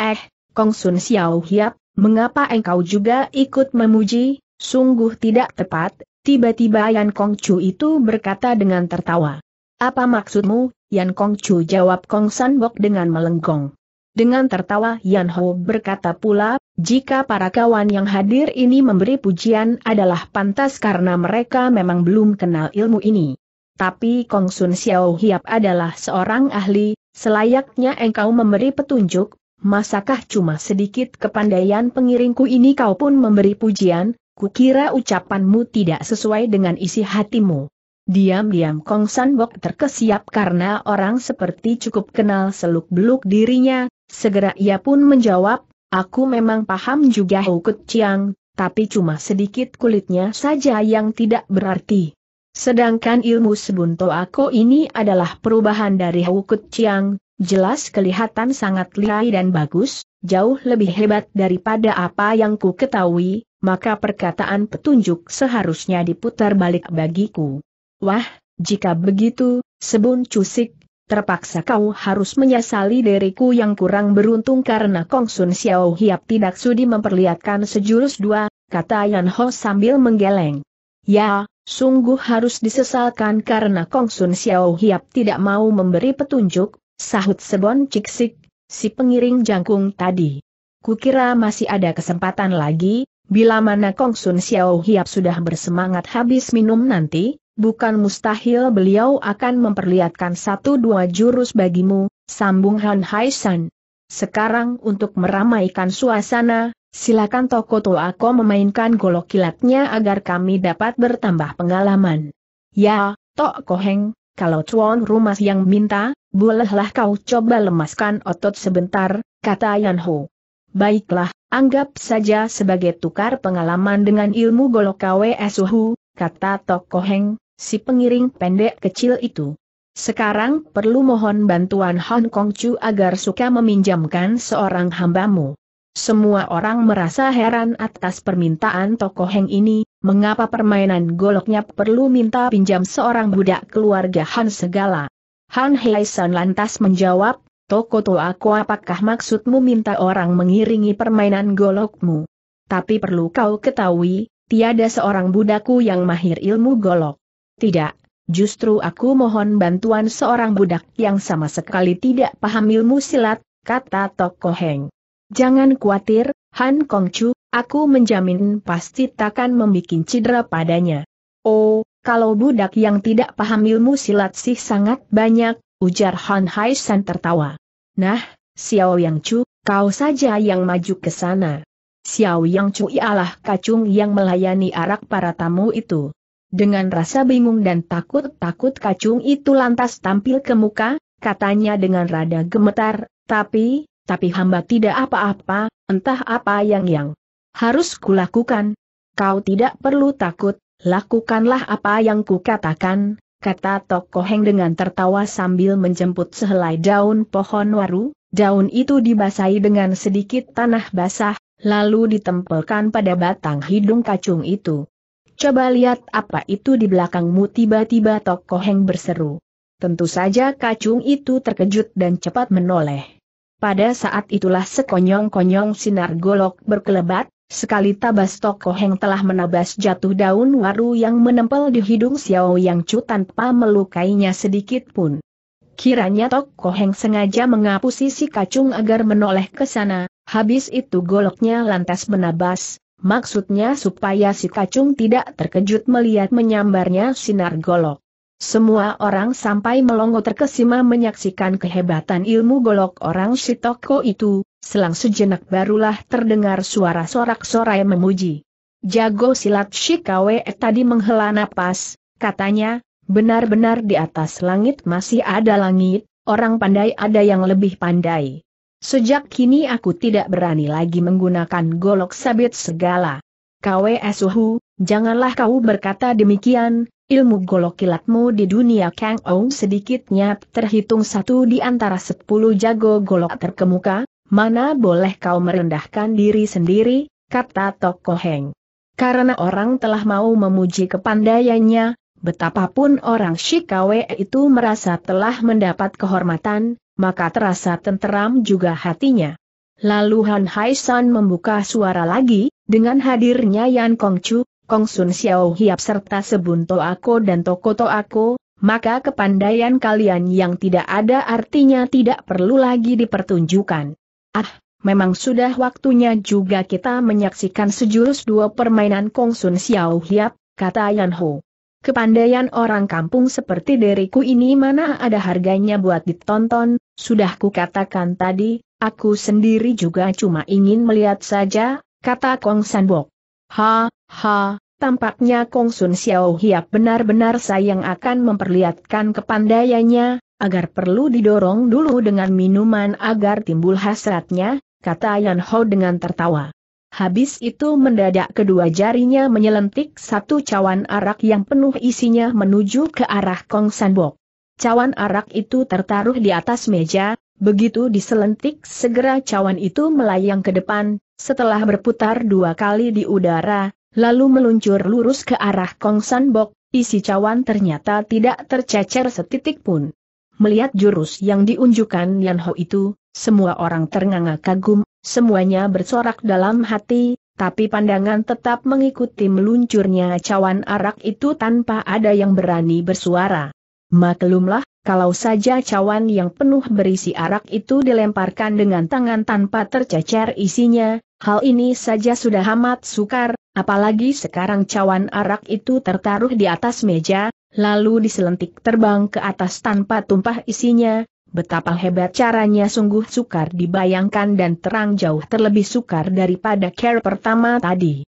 Eh, Kong Sun Xiao Hiap, mengapa engkau juga ikut memuji, sungguh tidak tepat, tiba-tiba Yan Kong Chu itu berkata dengan tertawa. Apa maksudmu, Yan Kong Chu jawab Kong San Bok dengan melengkung. Dengan tertawa Yan Ho berkata pula, jika para kawan yang hadir ini memberi pujian adalah pantas karena mereka memang belum kenal ilmu ini. Tapi Kong Sun Xiao Hiap adalah seorang ahli, selayaknya engkau memberi petunjuk, masakah cuma sedikit kepandaian pengiringku ini kau pun memberi pujian, kukira ucapanmu tidak sesuai dengan isi hatimu. Diam-diam Kong San Bok terkesiap karena orang seperti cukup kenal seluk-beluk dirinya, segera ia pun menjawab, aku memang paham juga Hukut Chiang, tapi cuma sedikit kulitnya saja yang tidak berarti. Sedangkan ilmu sebunto aku ini adalah perubahan dari Hukut Chiang, jelas kelihatan sangat lihai dan bagus, jauh lebih hebat daripada apa yang ku ketahui, maka perkataan petunjuk seharusnya diputar balik bagiku. Wah, jika begitu, sebun cusik, terpaksa kau harus menyesali diriku yang kurang beruntung karena Kongsun Xiao Hiap tidak sudi memperlihatkan sejurus dua, kata Yan Ho sambil menggeleng. Ya, sungguh harus disesalkan karena Kongsun Xiao Hiap tidak mau memberi petunjuk, Sahut Sebon Ciksik, si pengiring jangkung tadi. Kukira masih ada kesempatan lagi, bila mana Kong Sun Xiao Hiap sudah bersemangat habis minum nanti, bukan mustahil beliau akan memperlihatkan satu dua jurus bagimu, sambung Han Hai San. Sekarang untuk meramaikan suasana, silakan Toko Toako memainkan golok kilatnya agar kami dapat bertambah pengalaman. Ya, Tok Koheng, kalau tuan rumah yang minta, bolehlah kau coba lemaskan otot sebentar, kata Yan Ho. Baiklah, anggap saja sebagai tukar pengalaman dengan ilmu golok esuhu, kata Tok Koheng, si pengiring pendek kecil itu. Sekarang perlu mohon bantuan Hong Kong Chu agar suka meminjamkan seorang hambamu. Semua orang merasa heran atas permintaan tokoh Heng ini, mengapa permainan goloknya perlu minta pinjam seorang budak keluarga Han segala. Han Heisan lantas menjawab, Toko aku apakah maksudmu minta orang mengiringi permainan golokmu? Tapi perlu kau ketahui, tiada seorang budakku yang mahir ilmu golok. Tidak, justru aku mohon bantuan seorang budak yang sama sekali tidak paham ilmu silat, kata Toko Heng. Jangan khawatir, Han Kong Chu, aku menjamin pasti takkan membuat cedera padanya. Oh, kalau budak yang tidak paham ilmu silat sih sangat banyak, ujar Han Hai San tertawa. Nah, Xiao Yang Chu, kau saja yang maju ke sana. Xiao Yang Chu ialah kacung yang melayani arak para tamu itu. Dengan rasa bingung dan takut-takut kacung itu lantas tampil ke muka, katanya dengan rada gemetar, tapi, tapi hamba tidak apa-apa, entah apa yang yang harus kulakukan. Kau tidak perlu takut, lakukanlah apa yang kukatakan, kata Tok Heng dengan tertawa sambil menjemput sehelai daun pohon waru, daun itu dibasahi dengan sedikit tanah basah, lalu ditempelkan pada batang hidung kacung itu. Coba lihat apa itu di belakangmu tiba-tiba Tok Heng berseru. Tentu saja kacung itu terkejut dan cepat menoleh. Pada saat itulah sekonyong-konyong sinar golok berkelebat, sekali tabas Toko Heng telah menabas jatuh daun waru yang menempel di hidung Xiao Yang Chu tanpa melukainya sedikit pun. Kiranya Toko Heng sengaja mengapusi si kacung agar menoleh ke sana, habis itu goloknya lantas menabas, maksudnya supaya si kacung tidak terkejut melihat menyambarnya sinar golok. Semua orang sampai melongo terkesima menyaksikan kehebatan ilmu golok orang sitoko itu, selang sejenak barulah terdengar suara sorak-sorai memuji. Jago silat Shikawe tadi menghela napas, katanya, benar-benar di atas langit masih ada langit, orang pandai ada yang lebih pandai. Sejak kini aku tidak berani lagi menggunakan golok sabit segala. Kwe Suhu, janganlah kau berkata demikian, Ilmu golok kilatmu di dunia Kang Ou sedikitnya terhitung satu di antara sepuluh jago golok terkemuka, mana boleh kau merendahkan diri sendiri, kata Toko Heng. Karena orang telah mau memuji kepandaiannya, betapapun orang Shikawe itu merasa telah mendapat kehormatan, maka terasa tenteram juga hatinya. Lalu Han Hai San membuka suara lagi, dengan hadirnya Yan Kong Chu. Kong Sun Xiao Hiap serta Sebunto Ako dan Toko Ako, maka kepandaian kalian yang tidak ada artinya tidak perlu lagi dipertunjukkan. Ah, memang sudah waktunya juga kita menyaksikan sejurus dua permainan Kong Sun Xiao Hiap, kata Yan Ho. Kepandaian orang kampung seperti diriku ini mana ada harganya buat ditonton, sudah kukatakan tadi, aku sendiri juga cuma ingin melihat saja, kata Kong Sanbok. Ha, ha, tampaknya Kong Sun Xiao Hiap benar-benar sayang akan memperlihatkan kepandaiannya, agar perlu didorong dulu dengan minuman agar timbul hasratnya, kata Yan Ho dengan tertawa. Habis itu mendadak kedua jarinya menyelentik satu cawan arak yang penuh isinya menuju ke arah Kong Sanbok. Cawan arak itu tertaruh di atas meja, begitu diselentik segera cawan itu melayang ke depan, setelah berputar dua kali di udara, lalu meluncur lurus ke arah Kong San Bok, isi cawan ternyata tidak tercecer setitik pun. Melihat jurus yang diunjukkan Yan Ho itu, semua orang ternganga kagum, semuanya bersorak dalam hati, tapi pandangan tetap mengikuti meluncurnya cawan arak itu tanpa ada yang berani bersuara. Maklumlah, kalau saja cawan yang penuh berisi arak itu dilemparkan dengan tangan tanpa tercecer isinya, Hal ini saja sudah amat sukar, apalagi sekarang cawan arak itu tertaruh di atas meja, lalu diselentik terbang ke atas tanpa tumpah isinya, Betapa hebat caranya sungguh sukar dibayangkan dan terang jauh terlebih sukar daripada care pertama tadi.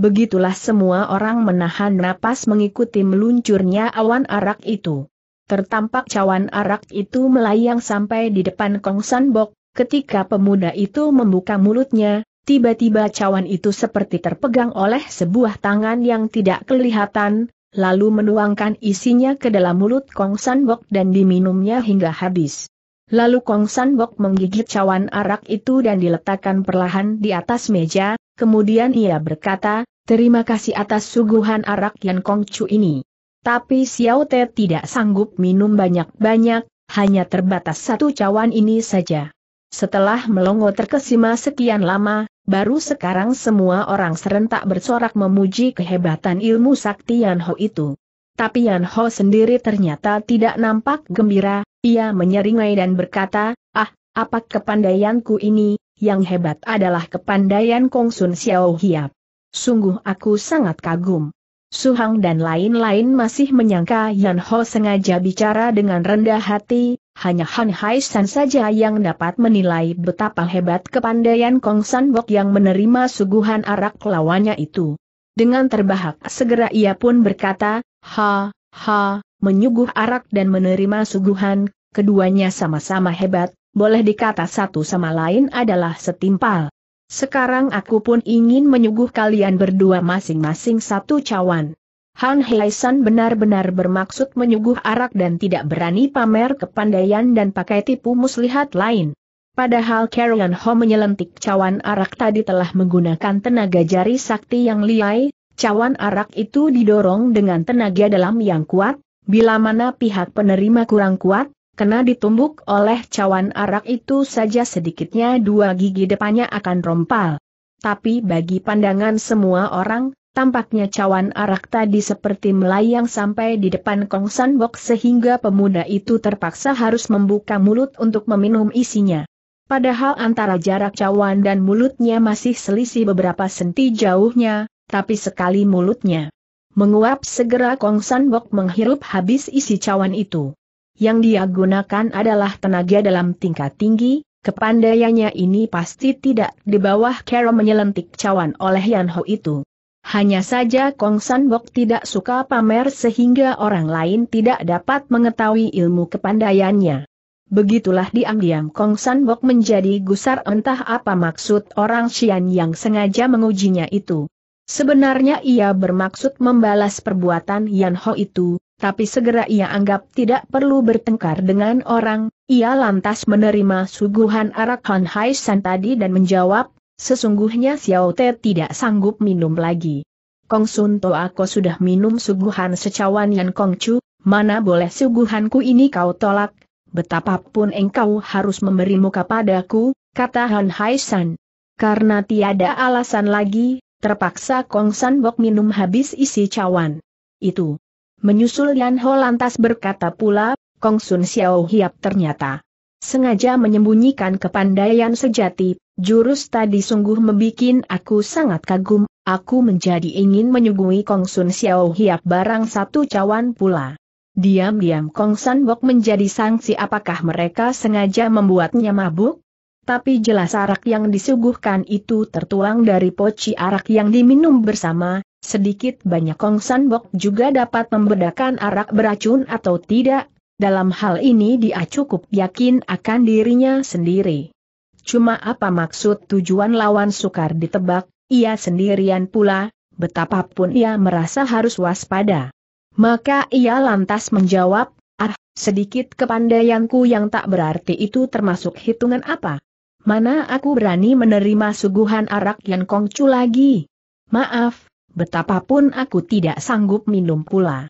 Begitulah semua orang menahan napas mengikuti meluncurnya awan arak itu. Tertampak cawan arak itu melayang sampai di depan Kong San Bok, ketika pemuda itu membuka mulutnya, Tiba-tiba cawan itu seperti terpegang oleh sebuah tangan yang tidak kelihatan, lalu menuangkan isinya ke dalam mulut Kong San Bok dan diminumnya hingga habis. Lalu Kong San Bok menggigit cawan arak itu dan diletakkan perlahan di atas meja, kemudian ia berkata, terima kasih atas suguhan arak yang Kong Chu ini. Tapi Xiao Te tidak sanggup minum banyak-banyak, hanya terbatas satu cawan ini saja. Setelah melongo terkesima sekian lama, baru sekarang semua orang serentak bersorak memuji kehebatan ilmu sakti Yan Ho itu. Tapi Yan Ho sendiri ternyata tidak nampak gembira, ia menyeringai dan berkata, ah, apa kepandaianku ini, yang hebat adalah kepandaian Kong Sun Xiao Hiap. Sungguh aku sangat kagum. Suhang dan lain-lain masih menyangka Yan Ho sengaja bicara dengan rendah hati, hanya Han Hai San saja yang dapat menilai betapa hebat kepandaian Kong San Bok yang menerima suguhan arak lawannya itu. Dengan terbahak segera ia pun berkata, ha, ha, menyuguh arak dan menerima suguhan, keduanya sama-sama hebat, boleh dikata satu sama lain adalah setimpal. Sekarang aku pun ingin menyuguh kalian berdua masing-masing satu cawan. Han San benar-benar bermaksud menyuguh arak dan tidak berani pamer kepandaian dan pakai tipu muslihat lain. Padahal Karen Ho menyelentik cawan arak tadi telah menggunakan tenaga jari sakti yang liai, cawan arak itu didorong dengan tenaga dalam yang kuat, bila mana pihak penerima kurang kuat, kena ditumbuk oleh cawan arak itu saja sedikitnya dua gigi depannya akan rompal. Tapi bagi pandangan semua orang, Tampaknya cawan arak tadi seperti melayang sampai di depan Kong San Bok sehingga pemuda itu terpaksa harus membuka mulut untuk meminum isinya. Padahal antara jarak cawan dan mulutnya masih selisih beberapa senti jauhnya, tapi sekali mulutnya menguap segera Kong San Bok menghirup habis isi cawan itu. Yang dia gunakan adalah tenaga dalam tingkat tinggi, kepandaiannya ini pasti tidak di bawah kera menyelentik cawan oleh Yan Yanho itu. Hanya saja Kong San Bok tidak suka pamer sehingga orang lain tidak dapat mengetahui ilmu kepandaiannya. Begitulah diam-diam Kong San Bok menjadi gusar entah apa maksud orang Xian yang sengaja mengujinya itu. Sebenarnya ia bermaksud membalas perbuatan Yan Ho itu, tapi segera ia anggap tidak perlu bertengkar dengan orang, ia lantas menerima suguhan arak Han Hai San tadi dan menjawab, Sesungguhnya Xiao Te tidak sanggup minum lagi. Kong Sun To aku sudah minum suguhan secawan yang Kong Chu, mana boleh suguhanku ini kau tolak, betapapun engkau harus memberi muka padaku, kata Han Hai San. Karena tiada alasan lagi, terpaksa Kong San Bok minum habis isi cawan. Itu. Menyusul Yan Ho lantas berkata pula, Kong Sun Xiao Hiap ternyata sengaja menyembunyikan kepandaian sejati, jurus tadi sungguh membuat aku sangat kagum, aku menjadi ingin menyuguhi Kong Sun Xiao Hiap barang satu cawan pula. Diam-diam Kong San Bok menjadi sanksi. apakah mereka sengaja membuatnya mabuk? Tapi jelas arak yang disuguhkan itu tertuang dari poci arak yang diminum bersama, sedikit banyak Kong San Bok juga dapat membedakan arak beracun atau tidak, dalam hal ini dia cukup yakin akan dirinya sendiri. Cuma apa maksud tujuan lawan sukar ditebak, ia sendirian pula, betapapun ia merasa harus waspada. Maka ia lantas menjawab, ah, sedikit kepandaianku yang tak berarti itu termasuk hitungan apa? Mana aku berani menerima suguhan arak yang kongcu lagi? Maaf, betapapun aku tidak sanggup minum pula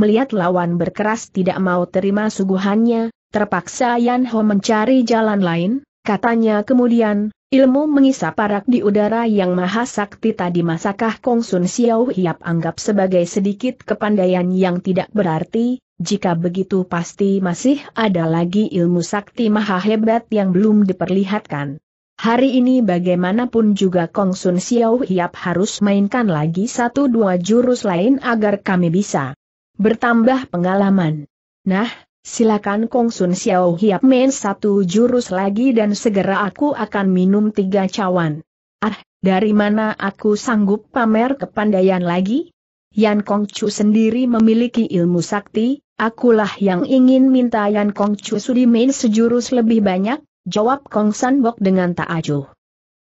melihat lawan berkeras tidak mau terima suguhannya, terpaksa Yan Ho mencari jalan lain, katanya kemudian, ilmu mengisap parak di udara yang maha sakti tadi masakah Kong Sun Xiao Hiap anggap sebagai sedikit kepandaian yang tidak berarti, jika begitu pasti masih ada lagi ilmu sakti maha hebat yang belum diperlihatkan. Hari ini bagaimanapun juga Kong Sun Xiao Hiap harus mainkan lagi satu dua jurus lain agar kami bisa bertambah pengalaman. Nah, silakan Kong Sun Xiao Hiap main satu jurus lagi dan segera aku akan minum tiga cawan. Ah, dari mana aku sanggup pamer kepandaian lagi? Yan Kong Kongcu sendiri memiliki ilmu sakti, akulah yang ingin minta Yan Kong Kongcu sudi main sejurus lebih banyak, jawab Kong San Bok dengan tak acuh.